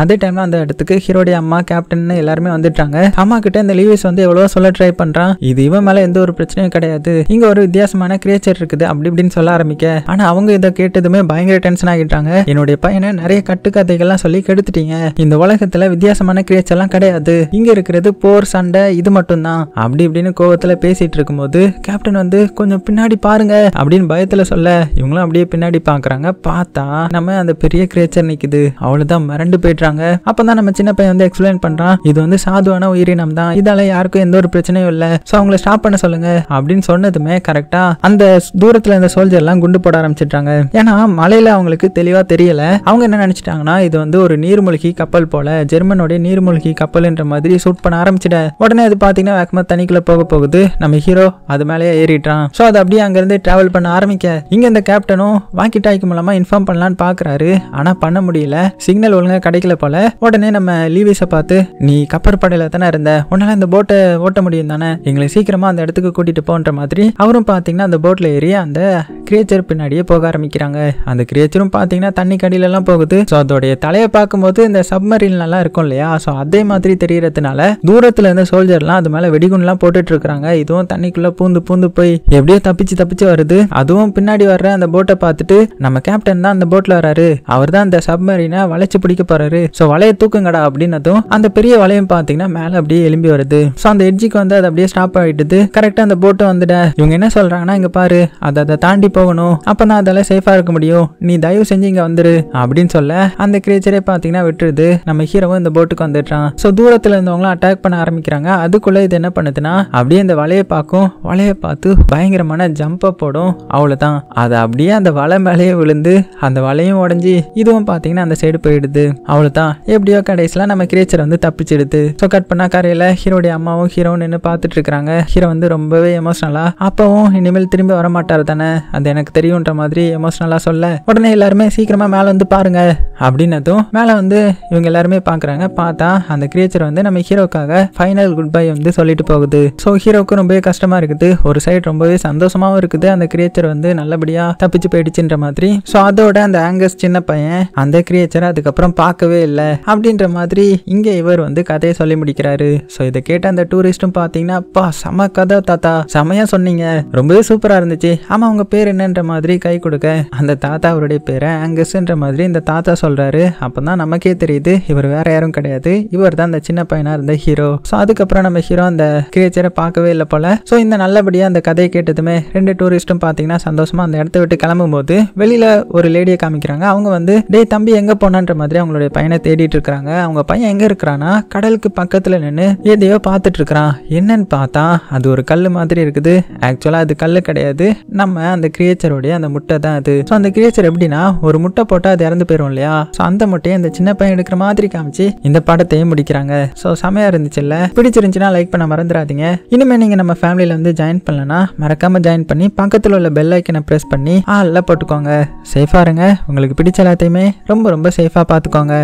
Speaker 1: அதே டைம்ல அந்த இடத்துக்கு ஹீரோடைய அம்மா கேப்டன் எல்லாருமே வந்துட்டாங்க அம்மா கிட்ட இந்த லீவ்ஸ் வந்து எவ்வளவு சொல்ல ட்ரை பண்றான் இது இவன் மேல எந்த ஒரு பிரச்சனையும் கிடையாது இங்க ஒரு வித்தியாசமான கிரியேச்சர் நேச்சர் இருக்குது அப்படி இப்படின்னு சொல்ல ஆரம்பிக்க ஆனா அவங்க இதை கேட்டதுமே பயங்கர டென்ஷன் ஆகிட்டாங்க என்னுடைய பையனை நிறைய கட்டுக்கதைகள்லாம் சொல்லி கெடுத்துட்டீங்க இந்த உலகத்துல வித்தியாசமான கிரியேச்சர் எல்லாம் கிடையாது இங்க இருக்கிறது போர் சண்டை இது மட்டும்தான் அப்படி இப்படின்னு கோவத்துல பேசிட்டு போது கேப்டன் வந்து கொஞ்சம் பின்னாடி பாருங்க அப்படின்னு பயத்துல சொல்ல இவங்களும் அப்படியே பின்னாடி பாக்குறாங்க பார்த்தா நம்ம அந்த பெரிய கிரியேச்சர் நிக்குது அவ்வளவுதான் மிரண்டு போயிடுறாங்க அப்பதான் நம்ம சின்ன பையன் வந்து எக்ஸ்பிளைன் பண்றான் இது வந்து சாதுவான உயிரினம் தான் இதால யாருக்கும் எந்த ஒரு பிரச்சனையும் இல்லை ஸோ அவங்கள ஸ்டாப் பண்ண சொல்லுங்க அப்படின்னு சொன்னதுமே கரெக்டா அந்த தூரத்தில் இருந்த சோல்ஜர்லாம் குண்டு போட ஆரம்பிச்சிட்டாங்க ஏன்னா மலையில் அவங்களுக்கு தெளிவாக தெரியல அவங்க என்ன நினச்சிட்டாங்கன்னா இது வந்து ஒரு நீர்மூழ்கி கப்பல் போல ஜெர்மனோட நீர்மூழ்கி கப்பல்ன்ற மாதிரி ஷூட் பண்ண ஆரம்பிச்சிட உடனே அது பார்த்தீங்கன்னா வேகமாக தனிக்குள்ள போக போகுது நம்ம ஹீரோ அது மேலேயே ஏறிட்டான் ஸோ அது அப்படியே அங்கேருந்து ட்ராவல் பண்ண ஆரம்பிக்க இங்கே இந்த கேப்டனும் வாக்கி டாய்க்கு மூலமாக இன்ஃபார்ம் பண்ணலான்னு பாக்குறாரு ஆனால் பண்ண முடியல சிக்னல் ஒழுங்காக கிடைக்கல போல உடனே நம்ம லீவிஸை பார்த்து நீ கப்பற்படையில் தானே இருந்த உன்னால இந்த போட்டை ஓட்ட முடியும் தானே எங்களை சீக்கிரமாக அந்த இடத்துக்கு கூட்டிகிட்டு போன்ற மாதிரி அவரும் பார்த்தீங்கன்னா அந்த போட் ரோட்டில் ஏறி அந்த கிரியேச்சர் பின்னாடியே போக ஆரம்பிக்கிறாங்க அந்த கிரியேச்சரும் பார்த்தீங்கன்னா தண்ணி கடியிலலாம் போகுது ஸோ அதோடைய தலையை பார்க்கும்போது இந்த சப்மரீன்லலாம் இருக்கும் இல்லையா ஸோ அதே மாதிரி தெரிகிறதுனால தூரத்தில் இருந்த சோல்ஜர்லாம் அது மேலே வெடிகுண்டுலாம் போட்டுட்டு இருக்கிறாங்க இதுவும் தண்ணிக்குள்ளே பூந்து பூந்து போய் எப்படியோ தப்பிச்சு தப்பிச்சு வருது அதுவும் பின்னாடி வர்ற அந்த போட்டை பார்த்துட்டு நம்ம கேப்டன் தான் அந்த போட்டில் வராரு அவர் தான் அந்த சப்மரீனை வளைச்சு பிடிக்க போறாரு ஸோ வலையை தூக்குங்கடா அப்படின்னதும் அந்த பெரிய வலையும் பார்த்தீங்கன்னா மேலே அப்படியே எலும்பி வருது ஸோ அந்த எட்ஜிக்கு வந்து அது அப்படியே ஸ்டாப் ஆகிட்டுது கரெக்டாக அந்த போட்டை வந்துட இவங்க என்ன சொல்கிறாங்கன்னா இங்கே பாரு அதை அதை தாண்டி போகணும் அப்போ நான் அதெல்லாம் சேஃபாக இருக்க முடியும் நீ தயவு செஞ்சு இங்கே வந்துரு அப்படின்னு சொல்ல அந்த கிரேச்சரே பார்த்தீங்கன்னா விட்டுருது நம்ம ஹீரோவும் இந்த போட்டுக்கு வந்துடுறான் ஸோ தூரத்தில் இருந்தவங்களாம் அட்டாக் பண்ண ஆரம்பிக்கிறாங்க அதுக்குள்ளே இது என்ன பண்ணுதுன்னா அப்படியே இந்த வலையை பார்க்கும் வலையை பார்த்து பயங்கரமான ஜம்பை போடும் அவ்வளோதான் அது அப்படியே அந்த வலை மேலேயே விழுந்து அந்த வலையும் உடஞ்சி இதுவும் பார்த்தீங்கன்னா அந்த சைடு போயிடுது அவ்வளோதான் எப்படியோ கடைசியில் நம்ம கிரேச்சர் வந்து தப்பிச்சிடுது ஸோ கட் பண்ணா கரையில் ஹீரோடைய அம்மாவும் ஹீரோன்னு நின்று பார்த்துட்டு இருக்கிறாங்க ஹீரோ வந்து ரொம்பவே எமோஷனலாக அப்பவும் இனிமேல் திரும்ப திரும்ப வரமாட்டார் தானே அது எனக்கு தெரியுன்ற மாதிரி எமோஷ்னலாக சொல்ல உடனே எல்லாருமே சீக்கிரமாக மேலே வந்து பாருங்க அப்படின்னதும் மேலே வந்து இவங்க எல்லாருமே பார்க்குறாங்க பார்த்தா அந்த கிரியேச்சர் வந்து நம்ம ஹீரோக்காக ஃபைனல் குட் பை வந்து சொல்லிட்டு போகுது ஸோ ஹீரோக்கு ரொம்பவே கஷ்டமாக இருக்குது ஒரு சைடு ரொம்பவே சந்தோஷமாகவும் இருக்குது அந்த கிரியேச்சர் வந்து நல்லபடியாக தப்பிச்சு போயிடுச்சுன்ற மாதிரி ஸோ அதோட அந்த ஆங்கஸ் சின்ன பையன் அந்த கிரியேச்சரை அதுக்கப்புறம் பார்க்கவே இல்லை அப்படின்ற மாதிரி இங்கே இவர் வந்து கதையை சொல்லி முடிக்கிறாரு ஸோ இதை கேட்ட அந்த டூரிஸ்ட்டும் பார்த்தீங்கன்னா அப்பா செம கதை தாத்தா செமையாக சொன்னீங்க ரொம்பவே சூப்பராக இருந்துச்சு ஆமாம் அவங்க பேர் என்னன்ற மாதிரி கை கொடுக்க அந்த தாத்தா அவருடைய பேரை அங்கஸ்ன்ற மாதிரி இந்த தாத்தா சொல்கிறாரு அப்போ தான் நமக்கே தெரியுது இவர் வேற யாரும் கிடையாது இவர் தான் அந்த சின்ன பையனாக இருந்த ஹீரோ ஸோ அதுக்கப்புறம் நம்ம ஹீரோ அந்த கிரியேச்சரை பார்க்கவே இல்லை போல ஸோ இந்த நல்லபடியாக அந்த கதையை கேட்டதுமே ரெண்டு டூரிஸ்ட்டும் பார்த்தீங்கன்னா சந்தோஷமாக அந்த இடத்த விட்டு கிளம்பும்போது வெளியில் ஒரு லேடியை காமிக்கிறாங்க அவங்க வந்து டே தம்பி எங்கே போனான்ற மாதிரி அவங்களுடைய பையனை தேடிட்டு இருக்கிறாங்க அவங்க பையன் எங்கே இருக்கிறான்னா கடலுக்கு பக்கத்தில் நின்று எதையோ பார்த்துட்டு இருக்கிறான் என்னன்னு பார்த்தா அது ஒரு கல் மாதிரி இருக்குது ஆக்சுவலாக அது கல் கிடையாது கிடையாது நம்ம அந்த கிரியேச்சருடைய அந்த முட்டை தான் அது ஸோ அந்த கிரியேச்சர் எப்படின்னா ஒரு முட்டை போட்டால் அது இறந்து போயிடும் இல்லையா ஸோ அந்த முட்டையை அந்த சின்ன பையன் எடுக்கிற மாதிரி காமிச்சு இந்த படத்தையும் முடிக்கிறாங்க ஸோ செமையாக இல்லை பிடிச்சிருந்துச்சுன்னா லைக் பண்ண மறந்துடாதீங்க இனிமேல் நீங்கள் நம்ம ஃபேமிலியில் வந்து ஜாயின் பண்ணலன்னா மறக்காமல் ஜாயின் பண்ணி பக்கத்தில் உள்ள பெல் ஐக்கனை ப்ரெஸ் பண்ணி ஆளில் போட்டுக்கோங்க சேஃபாக இருங்க உங்களுக்கு பிடிச்ச எல்லாத்தையுமே ரொம்ப ரொம்ப சேஃபாக பார்த்துக்கோங்க